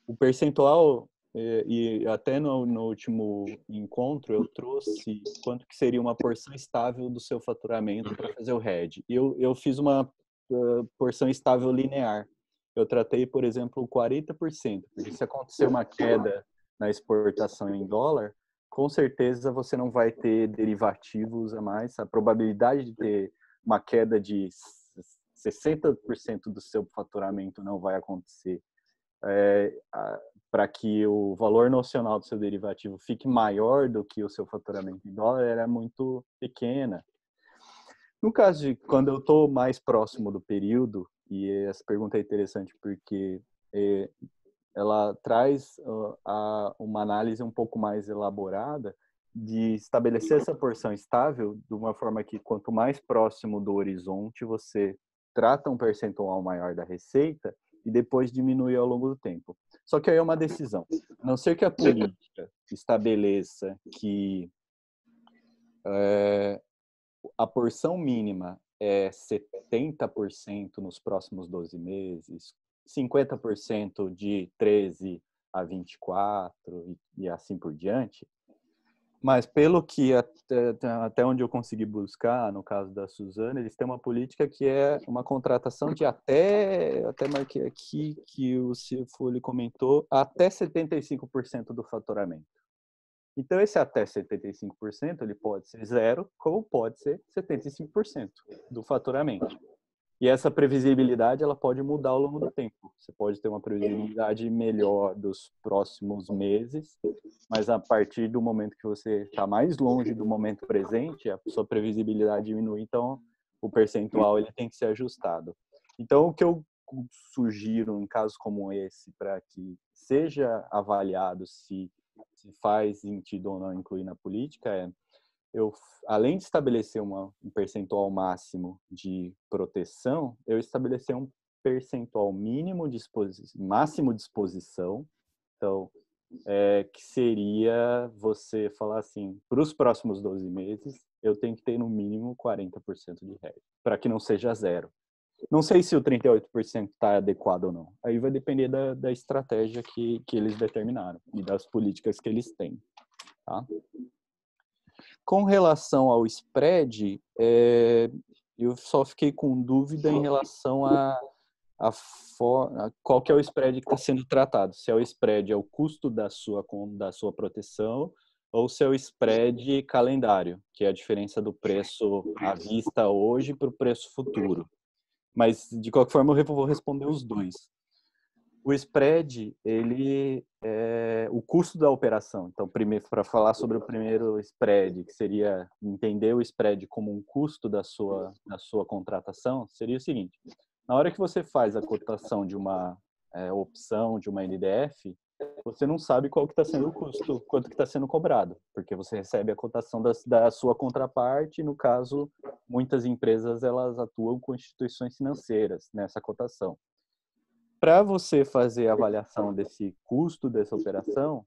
o percentual é, e até no, no último encontro eu trouxe quanto que seria uma porção estável do seu faturamento para fazer o RED. Eu, eu fiz uma eh, porção estável linear. Eu tratei, por exemplo, 40%, porque se acontecer uma queda na exportação em dólar, com certeza você não vai ter derivativos a mais. A probabilidade de ter uma queda de 60% do seu faturamento não vai acontecer. É, eh, para que o valor nocional do seu derivativo fique maior do que o seu faturamento em dólar, ela é muito pequena. No caso de quando eu estou mais próximo do período, e essa pergunta é interessante porque é, ela traz uh, a, uma análise um pouco mais elaborada de estabelecer essa porção estável de uma forma que quanto mais próximo do horizonte você trata um percentual maior da receita e depois diminui ao longo do tempo. Só que aí é uma decisão. A não ser que a política estabeleça que é, a porção mínima é 70% nos próximos 12 meses, 50% de 13 a 24 e, e assim por diante. Mas pelo que até, até onde eu consegui buscar, no caso da Suzana, eles têm uma política que é uma contratação de até, até marquei aqui que o Cifo comentou, até 75% do faturamento. Então, esse até 75%, ele pode ser zero, como pode ser 75% do faturamento. E essa previsibilidade, ela pode mudar ao longo do tempo. Você pode ter uma previsibilidade melhor dos próximos meses, mas a partir do momento que você está mais longe do momento presente, a sua previsibilidade diminui, então o percentual ele tem que ser ajustado. Então, o que eu sugiro em casos como esse, para que seja avaliado se se faz sentido ou não incluir na política é eu, além de estabelecer uma, um percentual máximo de proteção, eu estabelecer um percentual mínimo de máximo de exposição. Então, é, que seria você falar assim, para os próximos 12 meses, eu tenho que ter no mínimo 40% de regra, para que não seja zero. Não sei se o 38% está adequado ou não. Aí vai depender da, da estratégia que, que eles determinaram e das políticas que eles têm. Tá? Com relação ao spread, é, eu só fiquei com dúvida em relação a, a, for, a qual que é o spread que está sendo tratado. Se é o spread é o custo da sua, da sua proteção ou se é o spread calendário, que é a diferença do preço à vista hoje para o preço futuro. Mas, de qualquer forma, eu vou responder os dois. O spread, ele é o custo da operação. Então, primeiro para falar sobre o primeiro spread, que seria entender o spread como um custo da sua, da sua contratação, seria o seguinte. Na hora que você faz a cotação de uma é, opção, de uma NDF, você não sabe qual que está sendo o custo, quanto que está sendo cobrado, porque você recebe a cotação da, da sua contraparte. No caso, muitas empresas elas atuam com instituições financeiras nessa cotação. Para você fazer a avaliação desse custo dessa operação,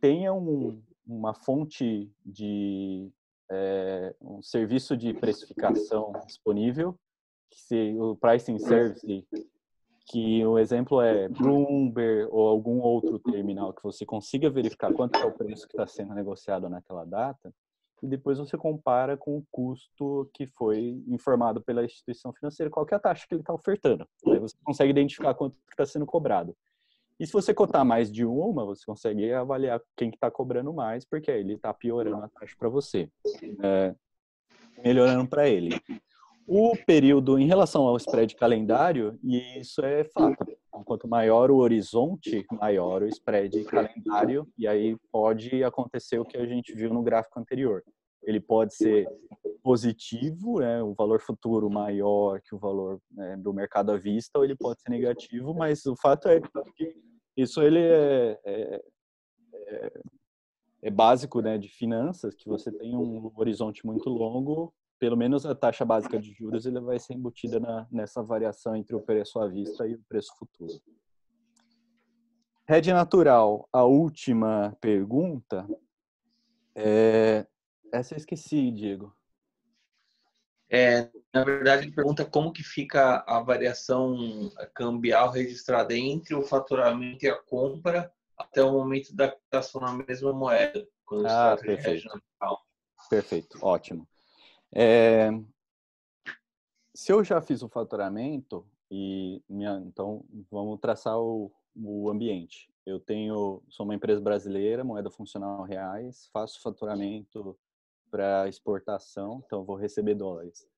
tenha um, uma fonte de é, um serviço de precificação disponível, que se, o pricing service que o exemplo é Bloomberg ou algum outro terminal que você consiga verificar quanto é o preço que está sendo negociado naquela data, e depois você compara com o custo que foi informado pela instituição financeira, qual é a taxa que ele está ofertando. Aí você consegue identificar quanto está sendo cobrado. E se você cotar mais de uma, você consegue avaliar quem está cobrando mais, porque aí ele está piorando a taxa para você, é, melhorando para ele. O período em relação ao spread calendário, e isso é fato. Então, quanto maior o horizonte, maior o spread calendário, e aí pode acontecer o que a gente viu no gráfico anterior. Ele pode ser positivo, né, o valor futuro maior que o valor né, do mercado à vista, ou ele pode ser negativo, mas o fato é que isso ele é, é, é é básico né, de finanças, que você tem um horizonte muito longo pelo menos a taxa básica de juros ele vai ser embutida na, nessa variação entre o preço à vista e o preço futuro. Rede natural, a última pergunta. É... Essa eu esqueci, Diego. É, na verdade, ele pergunta como que fica a variação cambial registrada entre o faturamento e a compra até o momento da captação na mesma moeda, quando ah, perfeito. rede natural. Perfeito, ótimo. É, se eu já fiz o faturamento, e minha, então vamos traçar o, o ambiente. Eu tenho, sou uma empresa brasileira, moeda funcional reais, faço faturamento para exportação, então vou receber dólares.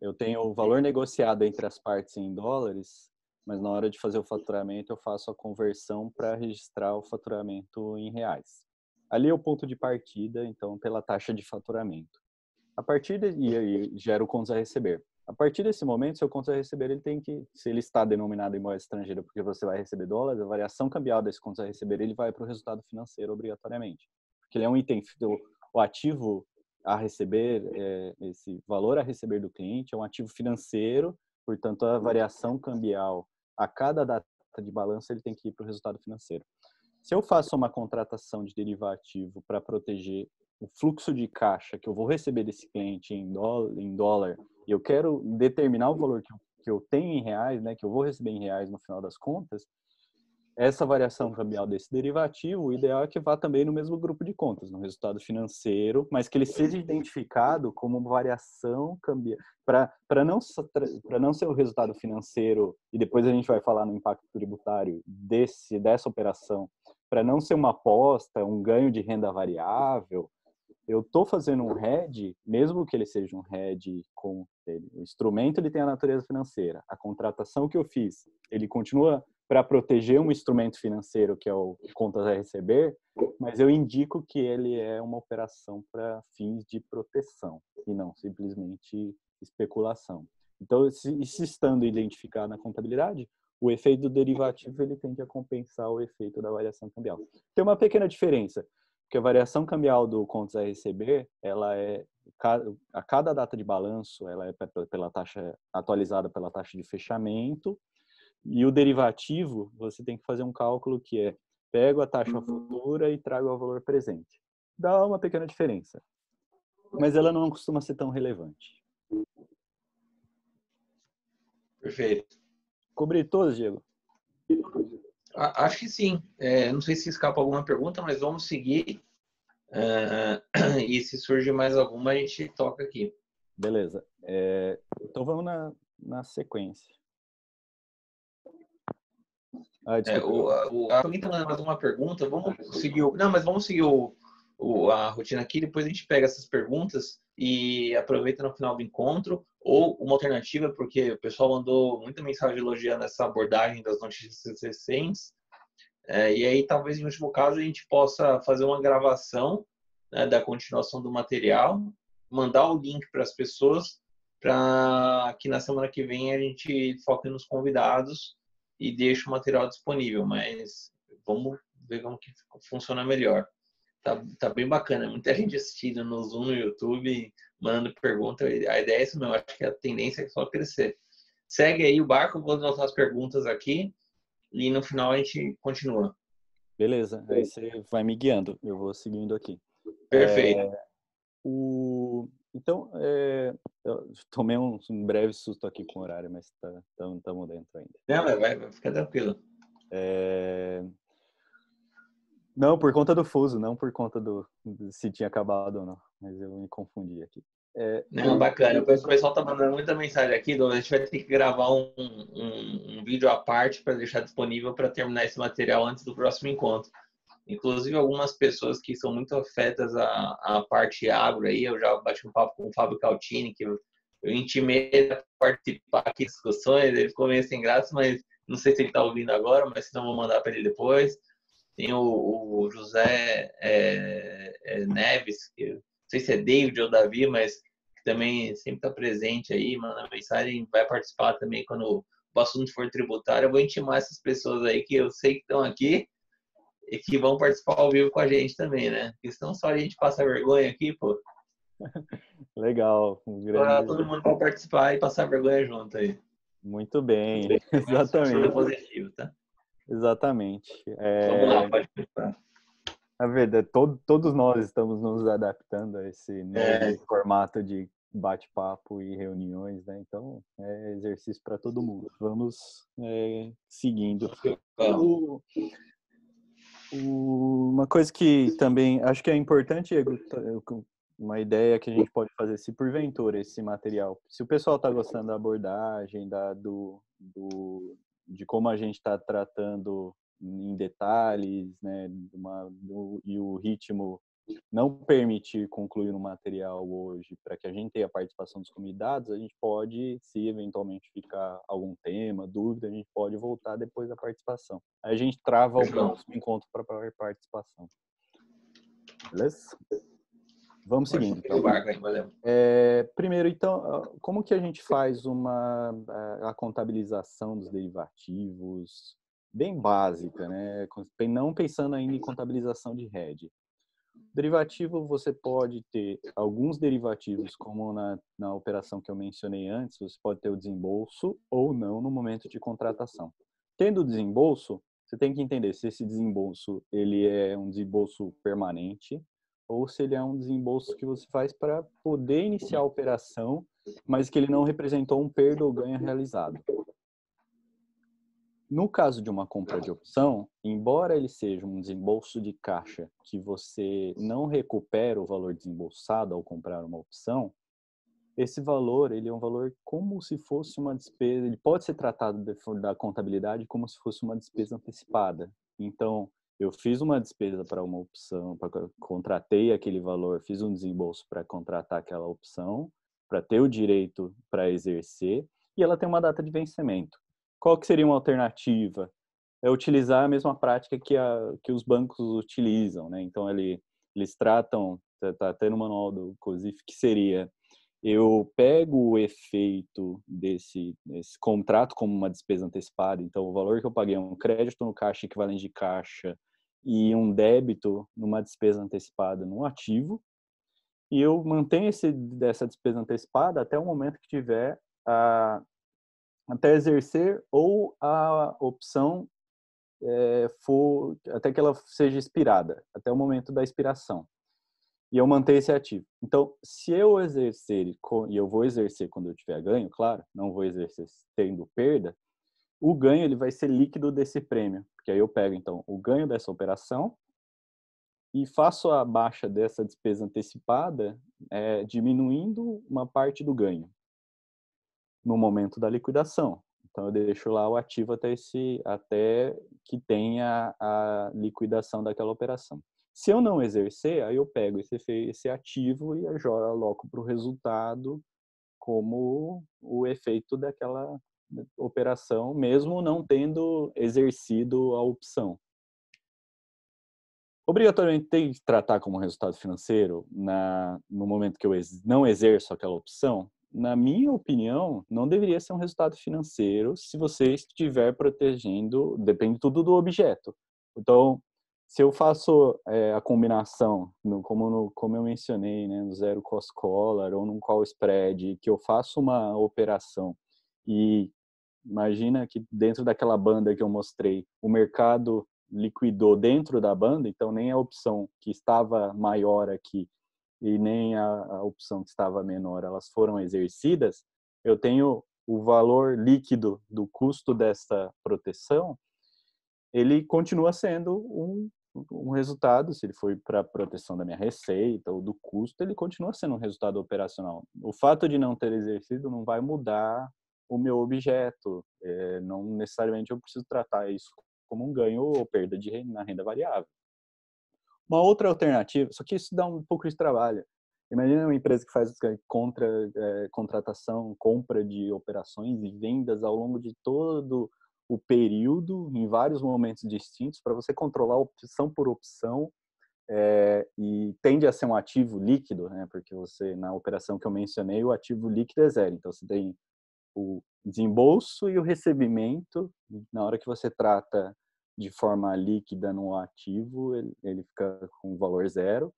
Eu tenho o valor negociado entre as partes em dólares, mas na hora de fazer o faturamento eu faço a conversão para registrar o faturamento em reais. Ali é o ponto de partida, então, pela taxa de faturamento. A partir de, e aí gera o contas a receber. A partir desse momento, seu contas a receber ele tem que, se ele está denominado em moeda estrangeira, porque você vai receber dólares, a variação cambial desse contas a receber ele vai para o resultado financeiro obrigatoriamente, porque ele é um item o, o ativo a receber, é, esse valor a receber do cliente é um ativo financeiro, portanto a variação cambial a cada data de balanço ele tem que ir para o resultado financeiro. Se eu faço uma contratação de derivativo para proteger o fluxo de caixa que eu vou receber desse cliente em dólar, em dólar e eu quero determinar o valor que eu, que eu tenho em reais, né, que eu vou receber em reais no final das contas, essa variação cambial desse derivativo, o ideal é que vá também no mesmo grupo de contas, no resultado financeiro, mas que ele seja identificado como variação cambial, para não, não ser o resultado financeiro, e depois a gente vai falar no impacto tributário desse, dessa operação, para não ser uma aposta, um ganho de renda variável, eu tô fazendo um head, mesmo que ele seja um head com ele, o instrumento ele tem a natureza financeira. A contratação que eu fiz, ele continua para proteger um instrumento financeiro que é o contas a receber, mas eu indico que ele é uma operação para fins de proteção e não simplesmente especulação. Então, se, se estando identificado na contabilidade, o efeito do derivativo ele tende a compensar o efeito da variação cambial. Tem uma pequena diferença. Porque a variação cambial do contas a receber, ela é a cada data de balanço, ela é pela taxa atualizada pela taxa de fechamento. E o derivativo, você tem que fazer um cálculo que é pego a taxa uhum. futura e trago ao valor presente. Dá uma pequena diferença, mas ela não costuma ser tão relevante. Perfeito. Cobri todos, Diego? Acho que sim. É, não sei se escapa alguma pergunta, mas vamos seguir. Uh, e se surge mais alguma, a gente toca aqui. Beleza. É, então vamos na, na sequência. Ah, é, o, o, alguém está mandando mais uma pergunta? Vamos seguir o, Não, mas vamos seguir o, a rotina aqui, depois a gente pega essas perguntas e aproveita no final do encontro, ou uma alternativa, porque o pessoal mandou muita mensagem elogiando essa abordagem das notícias recentes, é, e aí talvez em último caso a gente possa fazer uma gravação né, da continuação do material, mandar o link para as pessoas, para que na semana que vem a gente foque nos convidados e deixe o material disponível, mas vamos ver como que funciona melhor tá, tá bem bacana. Muita gente assistindo no Zoom, no YouTube, mandando pergunta. A ideia é isso mesmo, acho que a tendência é só crescer. Segue aí o barco, vou anotar as perguntas aqui e no final a gente continua. Beleza, aí você vai me guiando, eu vou seguindo aqui. Perfeito. É, o... Então, é, eu tomei um, um, breve susto aqui com o horário, mas estamos tá, dentro ainda. Não, vai, vai ficar tranquilo. É, não, por conta do fuso, não por conta do, se tinha acabado ou não. Mas eu me confundi aqui. É, não, e... bacana. O pessoal tá mandando muita mensagem aqui, então a gente vai ter que gravar um, um, um vídeo à parte para deixar disponível para terminar esse material antes do próximo encontro. Inclusive, algumas pessoas que são muito afetas à, à parte agro aí, eu já bati um papo com o Fábio Caltini, que eu, eu intimei a participar aqui de discussões, ele ficou meio sem graça, mas não sei se ele está ouvindo agora, mas se não, vou mandar para ele depois tem o, o José é, é Neves, que não sei se é David ou Davi, mas que também sempre está presente aí, manda mensagem, vai participar também quando o assunto for tributário. Eu vou intimar essas pessoas aí que eu sei que estão aqui e que vão participar ao vivo com a gente também, né? Porque senão só a gente passa vergonha aqui, pô. Legal. Um grande... Para todo mundo para participar e passar vergonha junto aí. Muito bem, Muito bem. exatamente. Positivo, tá? Exatamente. É... Vamos lá, é, pode verdade, é, todo, todos nós estamos nos adaptando a esse é. formato de bate-papo e reuniões, né? Então, é exercício para todo mundo. Vamos é, seguindo. O, o, uma coisa que também acho que é importante, uma ideia que a gente pode fazer, se porventura esse material, se o pessoal está gostando da abordagem, da, do, do, de como a gente está tratando em detalhes, né, uma, do, e o ritmo não permitir concluir um material hoje para que a gente tenha a participação dos convidados, a gente pode, se eventualmente ficar algum tema, dúvida, a gente pode voltar depois da participação. A gente trava o próximo encontro para participação. Beleza? Vamos seguindo. Então. É, é, primeiro, então, ah, como que a gente faz uma ah, a contabilização dos derivativos bem básica, né? Não pensando ainda em contabilização de rede. Derivativo, você pode ter alguns derivativos, como na, na operação que eu mencionei antes, você pode ter o desembolso ou não no momento de contratação. Tendo o desembolso, você tem que entender se esse desembolso ele é um desembolso permanente, ou se ele é um desembolso que você faz para poder iniciar a operação, mas que ele não representou um perdo ou ganho realizado. No caso de uma compra de opção, embora ele seja um desembolso de caixa que você não recupera o valor desembolsado ao comprar uma opção, esse valor ele é um valor como se fosse uma despesa, ele pode ser tratado da contabilidade como se fosse uma despesa antecipada. Então, eu fiz uma despesa para uma opção, pra, contratei aquele valor, fiz um desembolso para contratar aquela opção, para ter o direito para exercer, e ela tem uma data de vencimento. Qual que seria uma alternativa? É utilizar a mesma prática que, a, que os bancos utilizam, né? Então, ele, eles tratam, está até tá no manual do COSIF, que seria eu pego o efeito desse, desse, contrato como uma despesa antecipada, então o valor que eu paguei é um crédito no caixa equivalente de caixa e um débito numa despesa antecipada num ativo, e eu mantenho esse, essa despesa antecipada até o momento que tiver a, até exercer ou a opção é, for até que ela seja expirada, até o momento da expiração. E eu mantenho esse ativo. Então, se eu exercer, e eu vou exercer quando eu tiver ganho, claro, não vou exercer tendo perda, o ganho ele vai ser líquido desse prêmio, porque aí eu pego então o ganho dessa operação e faço a baixa dessa despesa antecipada, é, diminuindo uma parte do ganho no momento da liquidação. Então eu deixo lá o ativo até esse até que tenha a liquidação daquela operação. Se eu não exercer, aí eu pego esse, esse ativo e aloco para o resultado como o efeito daquela operação, mesmo não tendo exercido a opção. Obrigatoriamente tem que tratar como resultado financeiro na, no momento que eu ex, não exerço aquela opção? Na minha opinião, não deveria ser um resultado financeiro se você estiver protegendo, depende tudo do objeto. Então, se eu faço é, a combinação, no, como, no, como eu mencionei, né, no zero cost collar ou num call spread, que eu faço uma operação e Imagina que dentro daquela banda que eu mostrei, o mercado liquidou dentro da banda, então nem a opção que estava maior aqui e nem a, a opção que estava menor, elas foram exercidas. Eu tenho o valor líquido do custo dessa proteção, ele continua sendo um, um resultado, se ele foi para a proteção da minha receita ou do custo, ele continua sendo um resultado operacional. O fato de não ter exercido não vai mudar o meu objeto. É, não necessariamente eu preciso tratar isso como um ganho ou perda de renda, na renda variável. Uma outra alternativa, só que isso dá um pouco de trabalho. Imagina uma empresa que faz eh, contra, é, contratação, compra de operações e vendas ao longo de todo o período, em vários momentos distintos, para você controlar opção por opção é, e tende a ser um ativo líquido, né? Porque você na operação que eu mencionei o ativo líquido é zero, então você tem o desembolso e o recebimento, na hora que você trata de forma líquida no ativo, ele, ele fica com valor zero.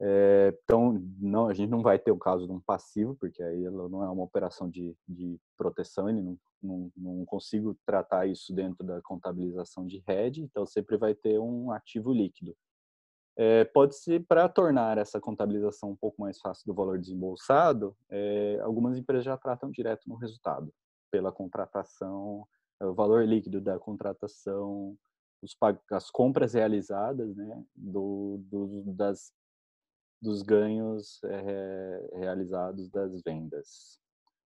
É, então, não, a gente não vai ter o caso de um passivo, porque aí ela não é uma operação de, de proteção, ele não, não, não consigo tratar isso dentro da contabilização de rede, então sempre vai ter um ativo líquido é, pode-se, para tornar essa contabilização um pouco mais fácil do valor desembolsado, é, algumas empresas já tratam direto no resultado, pela contratação, é, o valor líquido da contratação, os, as compras realizadas, né, do, do das, dos ganhos realizados das vendas.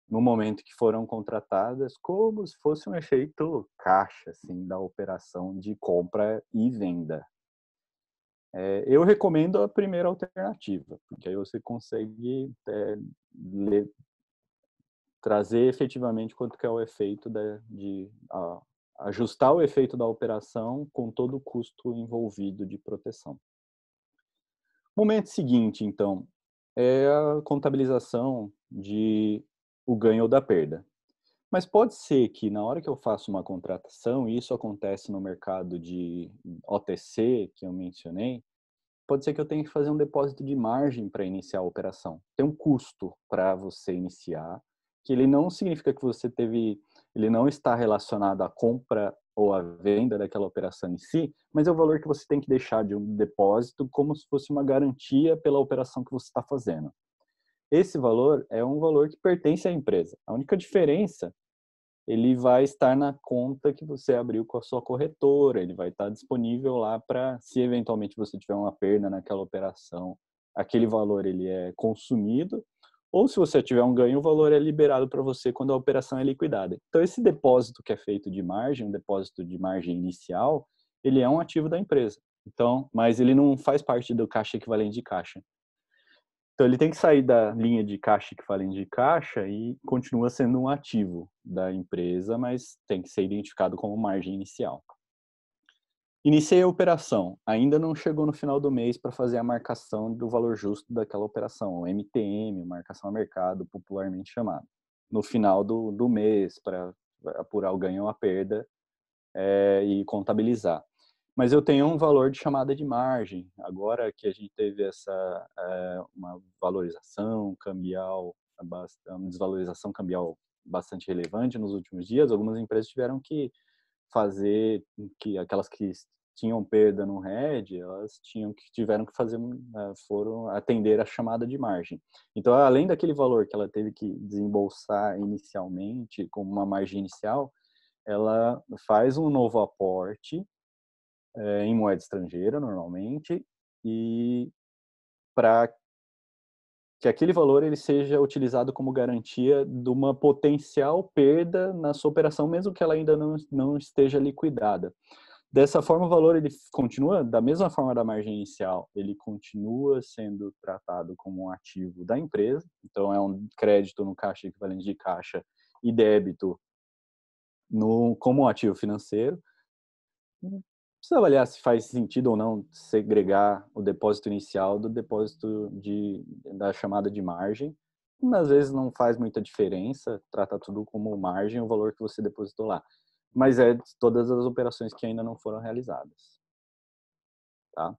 No momento que foram contratadas, como se fosse um efeito caixa, assim, da operação de compra e venda é, eu recomendo a primeira alternativa, porque aí você consegue é, ler, trazer efetivamente quanto que é o efeito de, de a, ajustar o efeito da operação com todo o custo envolvido de proteção. Momento seguinte, então, é a contabilização de o ganho ou da perda. Mas pode ser que na hora que eu faço uma contratação, e isso acontece no mercado de OTC que eu mencionei, pode ser que eu tenha que fazer um depósito de margem para iniciar a operação. Tem um custo para você iniciar, que ele não significa que você teve, ele não está relacionado à compra ou à venda daquela operação em si, mas é o valor que você tem que deixar de um depósito como se fosse uma garantia pela operação que você está fazendo. Esse valor é um valor que pertence à empresa. A única diferença ele vai estar na conta que você abriu com a sua corretora, ele vai estar disponível lá para, se eventualmente você tiver uma perda naquela operação, aquele valor ele é consumido, ou se você tiver um ganho, o valor é liberado para você quando a operação é liquidada. Então, esse depósito que é feito de margem, um depósito de margem inicial, ele é um ativo da empresa. Então, mas ele não faz parte do caixa equivalente de caixa. Então ele tem que sair da linha de caixa que falem de caixa e continua sendo um ativo da empresa, mas tem que ser identificado como margem inicial. Iniciei a operação, ainda não chegou no final do mês para fazer a marcação do valor justo daquela operação, o MTM, marcação a mercado, popularmente chamado. No final do, do mês, para apurar o ganho ou a perda é, e contabilizar mas eu tenho um valor de chamada de margem. Agora que a gente teve essa é, uma valorização cambial, uma desvalorização cambial bastante relevante nos últimos dias, algumas empresas tiveram que fazer que aquelas que tinham perda no RED, elas tinham que tiveram que fazer eh, foram atender a chamada de margem. Então, além daquele valor que ela teve que desembolsar inicialmente como uma margem inicial, ela faz um novo aporte é, em moeda estrangeira, normalmente, e para que aquele valor ele seja utilizado como garantia de uma potencial perda na sua operação, mesmo que ela ainda não, não esteja liquidada. Dessa forma, o valor ele continua, da mesma forma da margem inicial, ele continua sendo tratado como um ativo da empresa, então é um crédito no caixa equivalente de caixa e débito no, como um ativo financeiro, precisa avaliar se faz sentido ou não segregar o depósito inicial do depósito de, da chamada de margem. Às vezes não faz muita diferença, trata tudo como margem, o valor que você depositou lá. Mas é todas as operações que ainda não foram realizadas. Tá?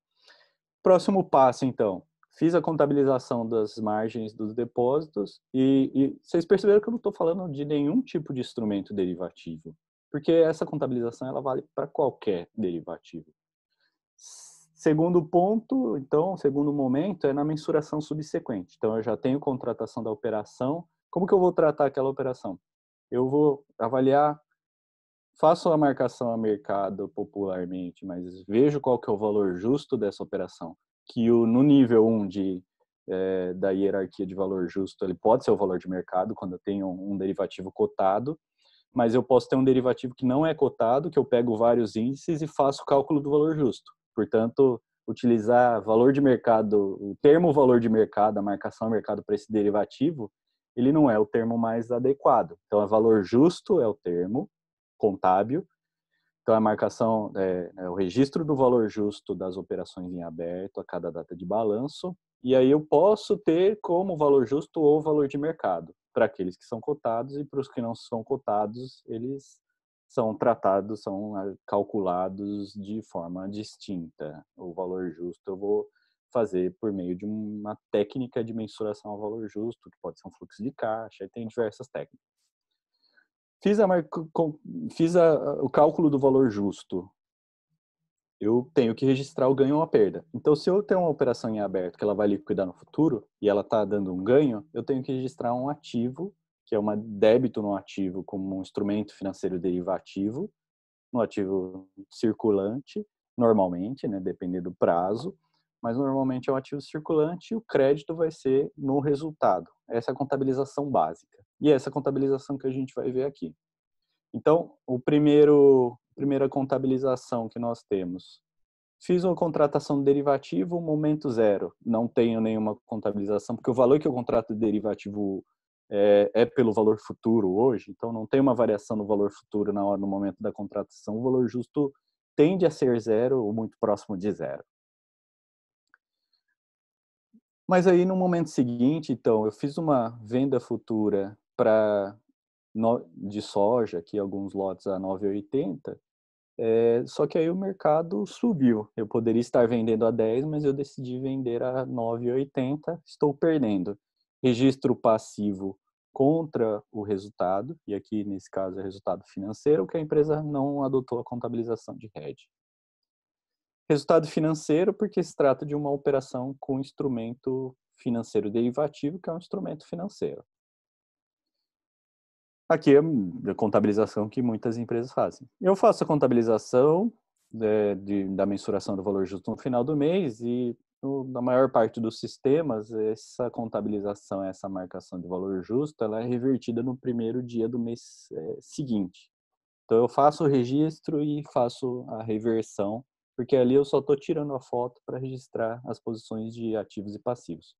Próximo passo, então. Fiz a contabilização das margens dos depósitos e, e vocês perceberam que eu não estou falando de nenhum tipo de instrumento derivativo. Porque essa contabilização ela vale para qualquer derivativo. Segundo ponto, então, segundo momento, é na mensuração subsequente. Então, eu já tenho contratação da operação. Como que eu vou tratar aquela operação? Eu vou avaliar, faço a marcação a mercado popularmente, mas vejo qual que é o valor justo dessa operação. Que o, no nível 1 de, é, da hierarquia de valor justo, ele pode ser o valor de mercado, quando eu tenho um derivativo cotado, mas eu posso ter um derivativo que não é cotado, que eu pego vários índices e faço o cálculo do valor justo. Portanto, utilizar valor de mercado, o termo valor de mercado, a marcação mercado para esse derivativo, ele não é o termo mais adequado. Então, é valor justo é o termo contábil. Então, a marcação é, é o registro do valor justo das operações em aberto a cada data de balanço. E aí eu posso ter como valor justo ou valor de mercado para aqueles que são cotados e para os que não são cotados, eles são tratados, são ah, calculados de forma distinta. O valor justo eu vou fazer por meio de uma técnica de mensuração ao valor justo, que pode ser um fluxo de caixa, e tem diversas técnicas. Fiz, a, fiz a, o cálculo do valor justo eu tenho que registrar o ganho ou a perda. Então, se eu tenho uma operação em aberto que ela vai liquidar no futuro e ela está dando um ganho, eu tenho que registrar um ativo, que é um débito no ativo como um instrumento financeiro derivativo, no um ativo circulante, normalmente, né, dependendo do prazo, mas normalmente é um ativo circulante e o crédito vai ser no resultado. Essa é a contabilização básica. E é essa contabilização que a gente vai ver aqui. Então, o primeiro primeira contabilização que nós temos. Fiz uma contratação de derivativo, momento zero. Não tenho nenhuma contabilização, porque o valor que eu contrato de derivativo é, é, pelo valor futuro hoje, então não tem uma variação no valor futuro na hora, no momento da contratação. O valor justo tende a ser zero ou muito próximo de zero. Mas aí no momento seguinte, então, eu fiz uma venda futura para de soja, aqui alguns lotes a 9,80, é, só que aí o mercado subiu. Eu poderia estar vendendo a 10, mas eu decidi vender a 9,80, estou perdendo. Registro passivo contra o resultado, e aqui nesse caso é resultado financeiro, que a empresa não adotou a contabilização de hedge. Resultado financeiro, porque se trata de uma operação com instrumento financeiro derivativo, que é um instrumento financeiro. Aqui é a contabilização que muitas empresas fazem. Eu faço a contabilização né, de, da mensuração do valor justo no final do mês e no, na maior parte dos sistemas, essa contabilização, essa marcação de valor justo, ela é revertida no primeiro dia do mês é, seguinte. Então eu faço o registro e faço a reversão, porque ali eu só estou tirando a foto para registrar as posições de ativos e passivos.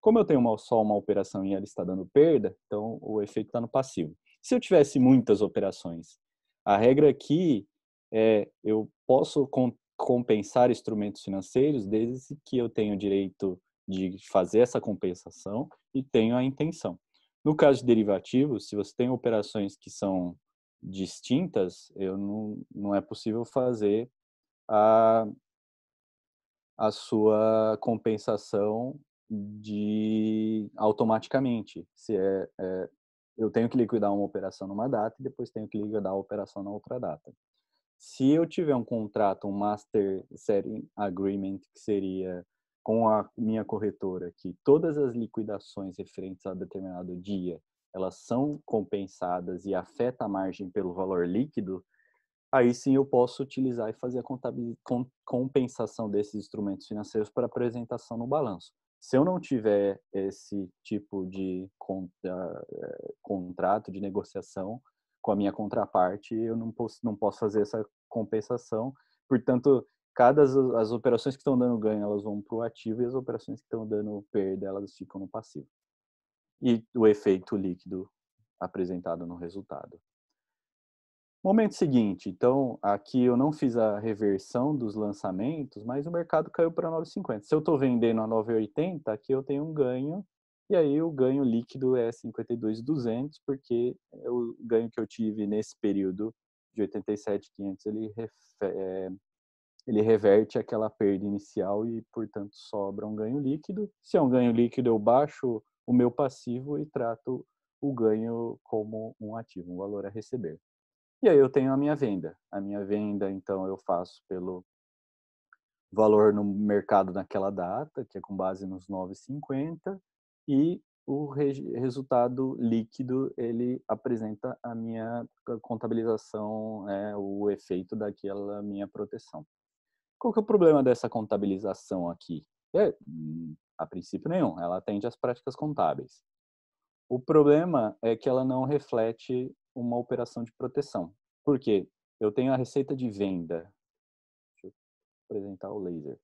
Como eu tenho uma, só uma operação e ela está dando perda, então o efeito está no passivo. Se eu tivesse muitas operações? A regra aqui é eu posso com, compensar instrumentos financeiros desde que eu tenha o direito de fazer essa compensação e tenho a intenção. No caso de derivativos, se você tem operações que são distintas, eu não, não é possível fazer a, a sua compensação de automaticamente. Se é, é eu tenho que liquidar uma operação numa data e depois tenho que liquidar a operação na outra data. Se eu tiver um contrato, um Master Setting Agreement, que seria com a minha corretora, que todas as liquidações referentes a determinado dia, elas são compensadas e afeta a margem pelo valor líquido, aí sim eu posso utilizar e fazer a compensação desses instrumentos financeiros para apresentação no balanço se eu não tiver esse tipo de contra, ah, eh, contrato, de negociação com a minha contraparte, eu não posso, não posso fazer essa compensação. Portanto, cada as, as operações que estão dando ganho, elas vão para o ativo e as operações que estão dando perda, elas ficam no passivo. E o efeito líquido apresentado no resultado. Momento seguinte, então, aqui eu não fiz a reversão dos lançamentos, mas o mercado caiu para 9,50. Se eu estou vendendo a 9,80, aqui eu tenho um ganho, e aí o ganho líquido é 52,200, porque o ganho que eu tive nesse período de 87,500, ele, é, ele reverte aquela perda inicial e, portanto, sobra um ganho líquido. Se é um ganho líquido, eu baixo o meu passivo e trato o ganho como um ativo, um valor a receber. E aí eu tenho a minha venda. A minha venda, então, eu faço pelo valor no mercado naquela data, que é com base nos 9,50, e o re resultado líquido ele apresenta a minha contabilização, né, o efeito daquela minha proteção. Qual que é o problema dessa contabilização aqui? É, a princípio nenhum, ela atende às práticas contábeis. O problema é que ela não reflete uma operação de proteção. Por quê? Eu tenho a receita de venda. Deixa eu apresentar o laser.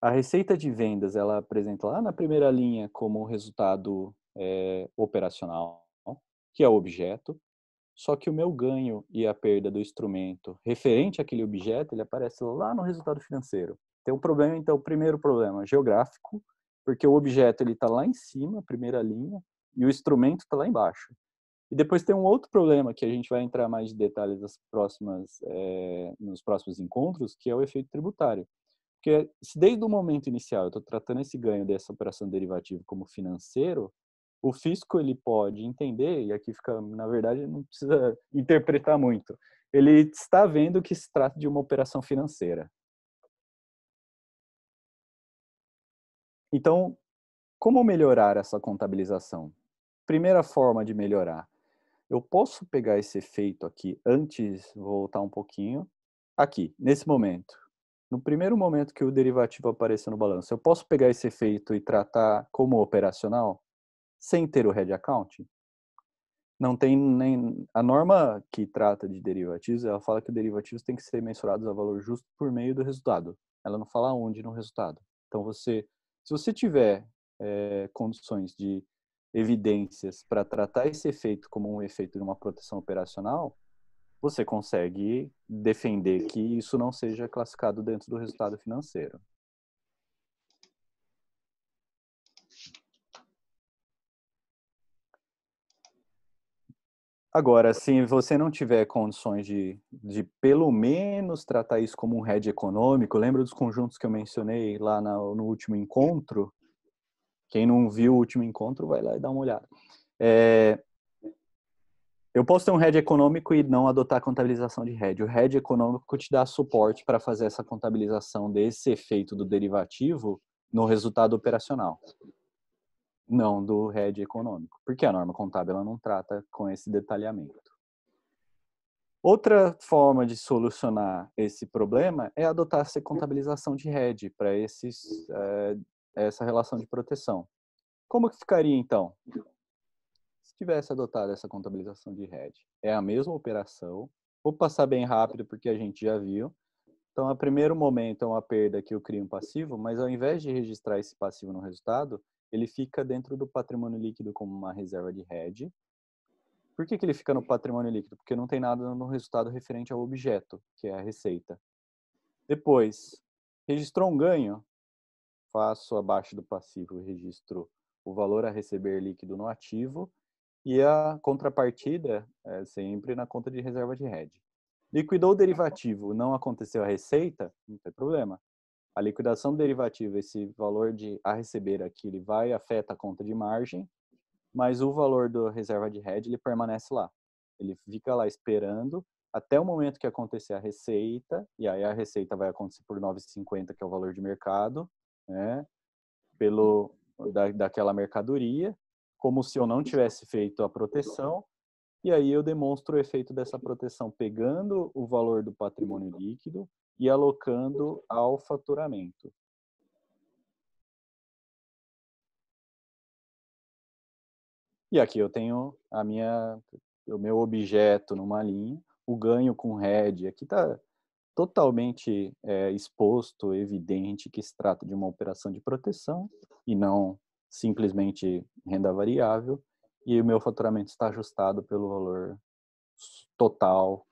A receita de vendas, ela apresenta lá na primeira linha como resultado é, operacional, que é o objeto. Só que o meu ganho e a perda do instrumento referente àquele objeto, ele aparece lá no resultado financeiro. Tem um problema, então, o primeiro problema, geográfico, porque o objeto ele está lá em cima, primeira linha, e o instrumento está lá embaixo. E depois tem um outro problema que a gente vai entrar mais de detalhes nas próximas, é, nos próximos encontros, que é o efeito tributário. Porque se desde o momento inicial eu estou tratando esse ganho dessa operação derivativa como financeiro, o fisco ele pode entender, e aqui fica, na verdade, não precisa interpretar muito, ele está vendo que se trata de uma operação financeira. Então, como melhorar essa contabilização? Primeira forma de melhorar, eu posso pegar esse efeito aqui antes, vou voltar um pouquinho, aqui, nesse momento. No primeiro momento que o derivativo aparecer no balanço, eu posso pegar esse efeito e tratar como operacional sem ter o head account? Não tem nem a norma que trata de derivativos, ela fala que derivativos têm que ser mensurados a valor justo por meio do resultado. Ela não fala onde no resultado. Então você, se você tiver é, condições de evidências para tratar esse efeito como um efeito de uma proteção operacional, você consegue defender que isso não seja classificado dentro do resultado financeiro. Agora, se você não tiver condições de, de pelo menos tratar isso como um hedge econômico, lembra dos conjuntos que eu mencionei lá no, no último encontro? Quem não viu o último encontro, vai lá e dá uma olhada. É, eu posso ter um head econômico e não adotar a contabilização de head. O head econômico te dá suporte para fazer essa contabilização desse efeito do derivativo no resultado operacional. Não do head econômico, porque a norma contábil ela não trata com esse detalhamento. Outra forma de solucionar esse problema é adotar essa contabilização de head para esses é, essa relação de proteção. Como que ficaria então? Se tivesse adotado essa contabilização de hedge, é a mesma operação. Vou passar bem rápido porque a gente já viu. Então, a primeiro momento é uma perda que eu crio um passivo, mas ao invés de registrar esse passivo no resultado, ele fica dentro do patrimônio líquido como uma reserva de hedge. Por que, que ele fica no patrimônio líquido? Porque não tem nada no resultado referente ao objeto, que é a receita. Depois, registrou um ganho, faço abaixo do passivo e registro o valor a receber líquido no ativo e a contrapartida é sempre na conta de reserva de hedge. Liquidou o derivativo, não aconteceu a receita, não tem problema. A liquidação do derivativo, esse valor de a receber aqui, ele vai afeta a conta de margem, mas o valor da reserva de hedge ele permanece lá. Ele fica lá esperando até o momento que acontecer a receita, e aí a receita vai acontecer por 9,50, que é o valor de mercado, né, pelo, da, daquela mercadoria, como se eu não tivesse feito a proteção, e aí eu demonstro o efeito dessa proteção pegando o valor do patrimônio líquido e alocando ao faturamento. E aqui eu tenho a minha, o meu objeto numa linha, o ganho com RED, Aqui está totalmente é, exposto, evidente que se trata de uma operação de proteção e não simplesmente renda variável, e o meu faturamento está ajustado pelo valor total.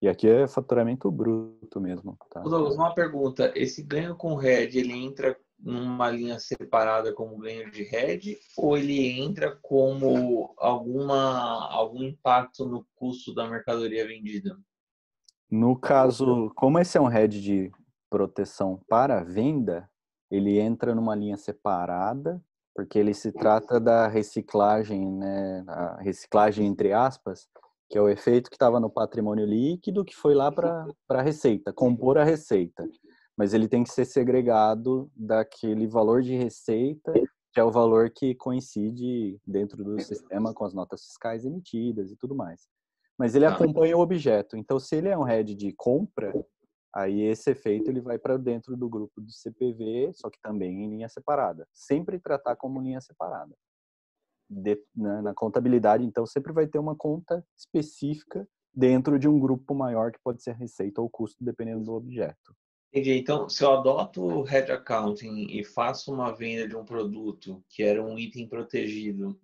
E aqui é faturamento bruto mesmo. Tá? Douglas, uma pergunta: esse ganho com head ele entra numa linha separada como ganho de head ou ele entra como alguma algum impacto no custo da mercadoria vendida? No tá caso, como esse é um head de proteção para venda, ele entra numa linha separada, porque ele se trata da reciclagem, né, a reciclagem entre aspas, que é o efeito que estava no patrimônio líquido que foi lá para a receita, compor a receita. Mas ele tem que ser segregado daquele valor de receita, que é o valor que coincide dentro do sistema com as notas fiscais emitidas e tudo mais. Mas ele tá. acompanha o objeto. Então, se ele é um head de compra, aí esse efeito ele vai para dentro do grupo do CPV, só que também em linha separada. Sempre tratar como linha separada. De, na, na contabilidade, então, sempre vai ter uma conta específica dentro de um grupo maior que pode ser receita ou custo, dependendo do objeto. Entendi. Então, se eu adoto o Head Accounting e faço uma venda de um produto que era um item protegido,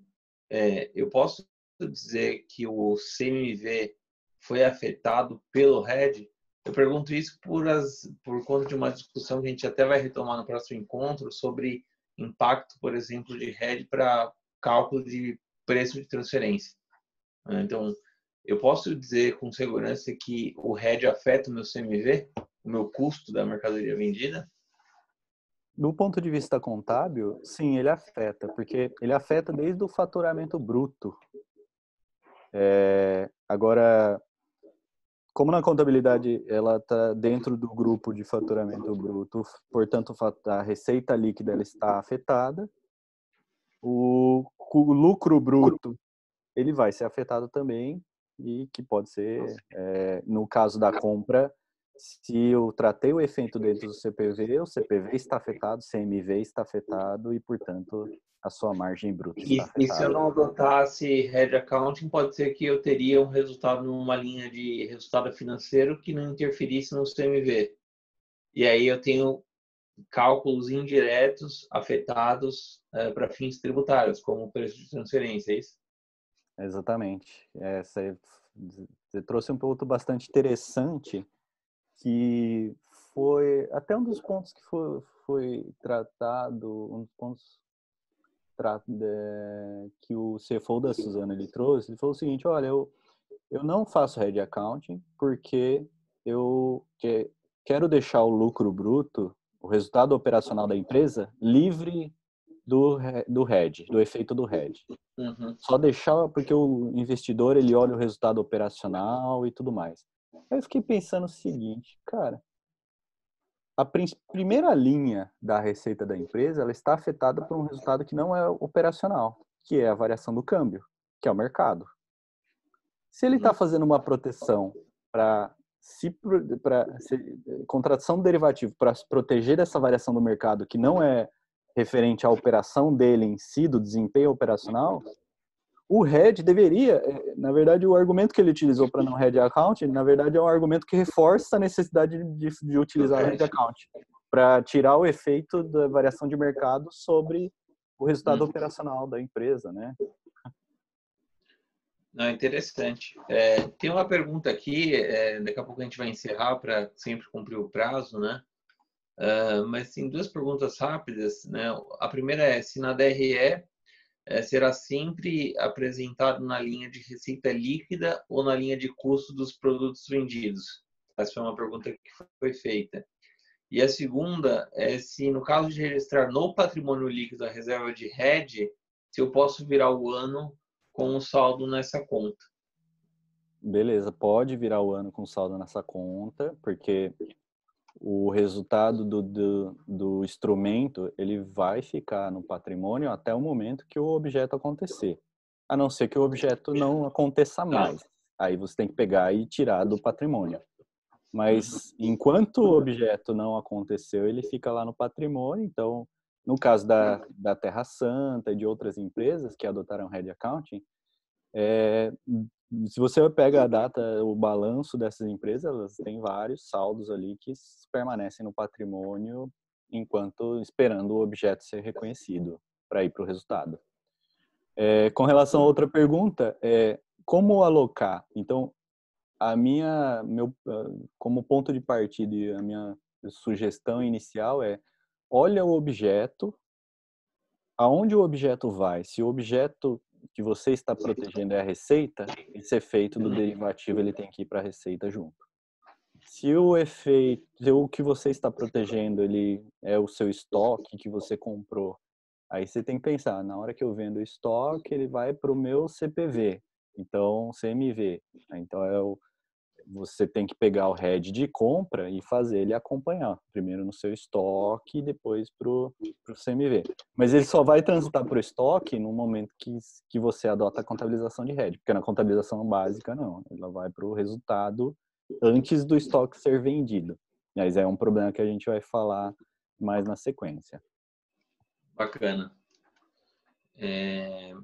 é, eu posso dizer que o CMV foi afetado pelo RED? Eu pergunto isso por, as, por conta de uma discussão que a gente até vai retomar no próximo encontro sobre impacto, por exemplo, de RED para cálculo de preço de transferência. Então, eu posso dizer com segurança que o RED afeta o meu CMV, o meu custo da mercadoria vendida? Do ponto de vista contábil, sim, ele afeta, porque ele afeta desde o faturamento bruto é, agora, como na contabilidade ela está dentro do grupo de faturamento bruto, portanto a receita líquida ela está afetada, o, lucro bruto ele vai ser afetado também e que pode ser, é, no caso da compra, se eu tratei o efeito dentro do CPV, o CPV está afetado, o CMV está afetado e, portanto, a sua margem bruta está afetada. E, se eu não adotasse Head Accounting, pode ser que eu teria um resultado numa linha de resultado financeiro que não interferisse no CMV. E aí eu tenho cálculos indiretos afetados eh, para fins tributários, como o preço de transferência, é isso? Exatamente. É, você, você trouxe um ponto bastante interessante, que foi até um dos pontos que foi, foi tratado, um dos pontos tra eh, que o CFO da Suzana ele trouxe, ele falou o seguinte, olha, eu, eu não faço head accounting porque eu que, quero deixar o lucro bruto, o resultado operacional da empresa, livre do, do head, do efeito do head. Uhum. Só deixar porque o investidor ele olha o resultado operacional e tudo mais. Aí eu fiquei pensando o seguinte, cara, a primeira linha da receita da empresa ela está afetada por um resultado que não é operacional, que é a variação do câmbio, que é o mercado. Se ele está uhum. fazendo uma proteção para se, se, contratação do derivativo para se proteger dessa variação do mercado que não é referente à operação dele em si, do desempenho operacional, o head deveria, é, na verdade, o argumento que ele utilizou para não head account, na verdade, é um argumento que reforça a necessidade de, de utilizar o head account para tirar o efeito da variação de mercado sobre o resultado hum. operacional da empresa, né? Não, interessante. É, tem uma pergunta aqui, é, daqui a pouco a gente vai encerrar para sempre cumprir o prazo, né? Uh, mas tem duas perguntas rápidas, né? A primeira é se na DRE é, será sempre apresentado na linha de receita líquida ou na linha de custo dos produtos vendidos? Essa foi uma pergunta que foi feita. E a segunda é se, no caso de registrar no patrimônio líquido a reserva de hedge, se eu posso virar o ano com o saldo nessa conta. Beleza, pode virar o ano com saldo nessa conta, porque o resultado do, do, do, instrumento ele vai ficar no patrimônio até o momento que o objeto acontecer. A não ser que o objeto não aconteça tá. mais. Aí você tem que pegar e tirar do patrimônio. Mas uhum. enquanto o objeto não aconteceu, ele fica lá no patrimônio. Então, no caso da, uhum. da Terra Santa e de outras empresas que adotaram Red Accounting, é, se você pega a uhum. data, o balanço dessas empresas, elas têm vários saldos ali que permanecem no patrimônio enquanto esperando o objeto ser reconhecido para ir para o resultado. É, com relação a outra pergunta, é, como alocar? Então, a minha, meu, ah, como ponto de partida e a minha sugestão inicial é olha o objeto, aonde o objeto vai. Se o objeto que você está protegendo é a receita, esse efeito do derivativo ele tem que ir para a receita junto. Se o efeito, se o que você está protegendo ele é o seu estoque que você comprou, aí você tem que pensar, na hora que eu vendo o estoque, ele vai para o meu CPV, então CMV, né? então é o você tem que pegar o head de compra e fazer ele acompanhar. Primeiro no seu estoque e depois para o CMV. Mas ele só vai transitar para o estoque no momento que, que você adota a contabilização de head. Porque na contabilização básica, não. Ela vai para o resultado antes do estoque ser vendido. Mas é um problema que a gente vai falar mais na sequência. Bacana. É...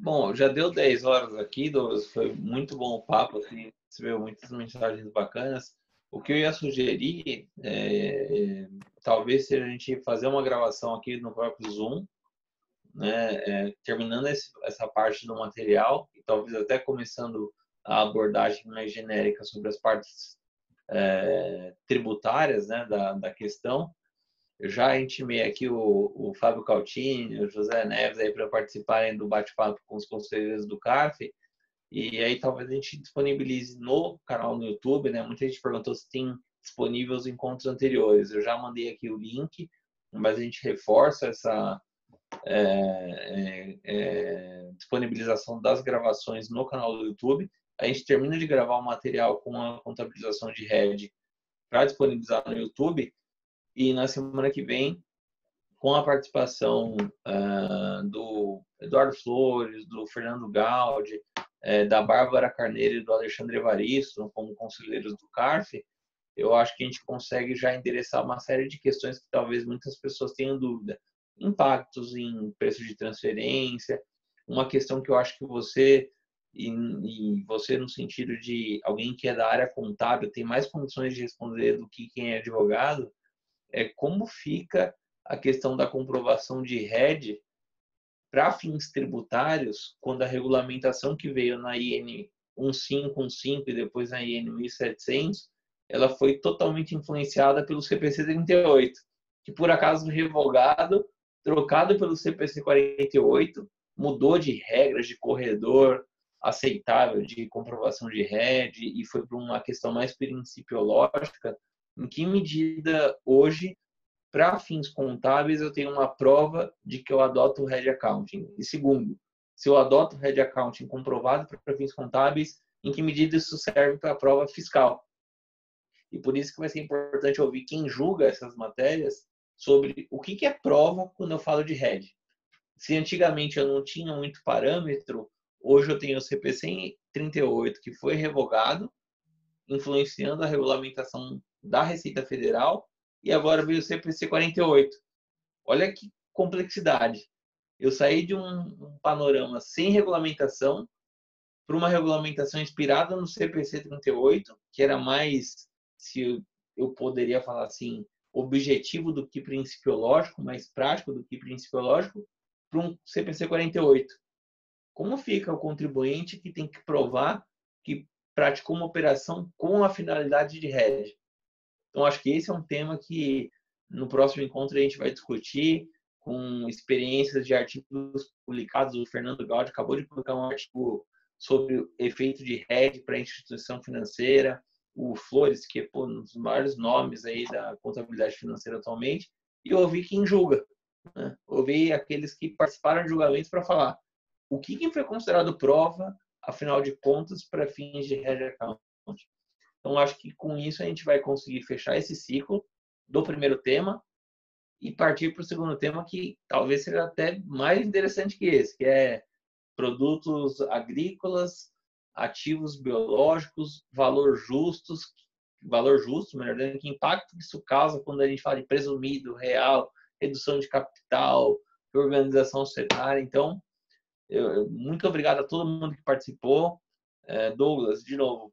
Bom, já deu 10 horas aqui, Douglas. Foi muito bom o papo. Assim recebeu muitas mensagens bacanas. O que eu ia sugerir é, é talvez seja a gente fazer uma gravação aqui no próprio Zoom, né, é, terminando esse, essa parte do material e talvez até começando a abordagem mais genérica sobre as partes é, tributárias né, da, da questão. Eu já intimei aqui o, o Fábio Caltini, o José Neves aí para participarem do bate-papo com os conselheiros do CARF. E aí talvez a gente disponibilize no canal no YouTube, né? Muita gente perguntou se tem disponíveis os encontros anteriores. Eu já mandei aqui o link, mas a gente reforça essa é, é, é, disponibilização das gravações no canal do YouTube. A gente termina de gravar o material com a contabilização de rede para disponibilizar no YouTube. E na semana que vem, com a participação uh, do Eduardo Flores, do Fernando Gaudi, é, da Bárbara Carneiro e do Alexandre Evaristo, como conselheiros do CARF, eu acho que a gente consegue já endereçar uma série de questões que talvez muitas pessoas tenham dúvida. Impactos em preço de transferência, uma questão que eu acho que você, e, e você no sentido de alguém que é da área contábil, tem mais condições de responder do que quem é advogado, é como fica a questão da comprovação de rede para fins tributários, quando a regulamentação que veio na IN 1515 e depois na IN 1700, ela foi totalmente influenciada pelo CPC 38, que por acaso revogado, trocado pelo CPC 48, mudou de regras de corredor aceitável de comprovação de rede e foi para uma questão mais principiológica, em que medida hoje para fins contábeis, eu tenho uma prova de que eu adoto o Hedge Accounting. E segundo, se eu adoto o Hedge Accounting comprovado para fins contábeis, em que medida isso serve para a prova fiscal? E por isso que vai ser importante ouvir quem julga essas matérias sobre o que é prova quando eu falo de Red. Se antigamente eu não tinha muito parâmetro, hoje eu tenho o CP 138 que foi revogado, influenciando a regulamentação da Receita Federal e agora veio o CPC 48. Olha que complexidade. Eu saí de um, um panorama sem regulamentação para uma regulamentação inspirada no CPC 38, que era mais, se eu, poderia falar assim, objetivo do que principiológico, mais prático do que principiológico, para um CPC 48. Como fica o contribuinte que tem que provar que praticou uma operação com a finalidade de hedge? Então, acho que esse é um tema que no próximo encontro a gente vai discutir com experiências de artigos publicados. O Fernando Gaudi acabou de publicar um artigo sobre o efeito de rede para a instituição financeira. O Flores, que é um dos maiores nomes aí da contabilidade financeira atualmente, e ouvir quem julga. Né? Ouvir aqueles que participaram de julgamentos para falar o que, que foi considerado prova, afinal de contas, para fins de hedge account. Então, acho que com isso a gente vai conseguir fechar esse ciclo do primeiro tema e partir para o segundo tema, que talvez seja até mais interessante que esse, que é produtos agrícolas, ativos biológicos, valor justos, valor justo, melhor dizendo, que impacto isso causa quando a gente fala de presumido, real, redução de capital, organização societária. Então, eu, muito obrigado a todo mundo que participou. É, Douglas, de novo,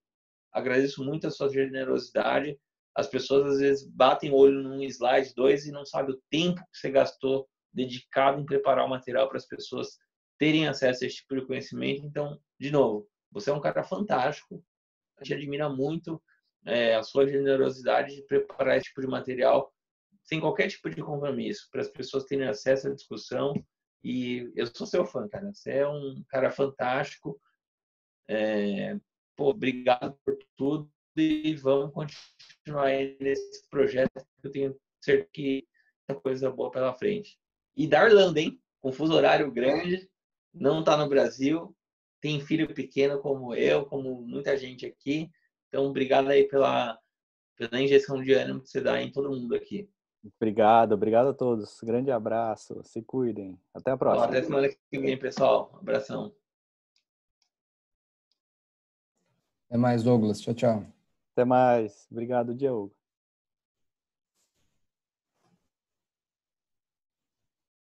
Agradeço muito a sua generosidade. As pessoas às vezes batem o olho num slide 2 e não sabe o tempo que você gastou dedicado em preparar o material para as pessoas terem acesso a esse tipo de conhecimento. Então, de novo, você é um cara fantástico. A gente admira muito é, a sua generosidade de preparar esse tipo de material sem qualquer tipo de compromisso, para as pessoas terem acesso à discussão. E eu sou seu fã, cara. Você é um cara fantástico. É, Pô, obrigado por tudo e vamos continuar nesse projeto que eu tenho certeza que tem coisa boa pela frente. E da Irlanda, hein? Confuso horário grande, não está no Brasil, tem filho pequeno como eu, como muita gente aqui. Então, obrigado aí pela, pela injeção de ânimo que você dá em todo mundo aqui. Obrigado, obrigado a todos. Grande abraço, se cuidem. Até a próxima. Até semana que vem, pessoal. Abração. Até mais, Douglas. Tchau, tchau. Até mais. Obrigado, Diogo.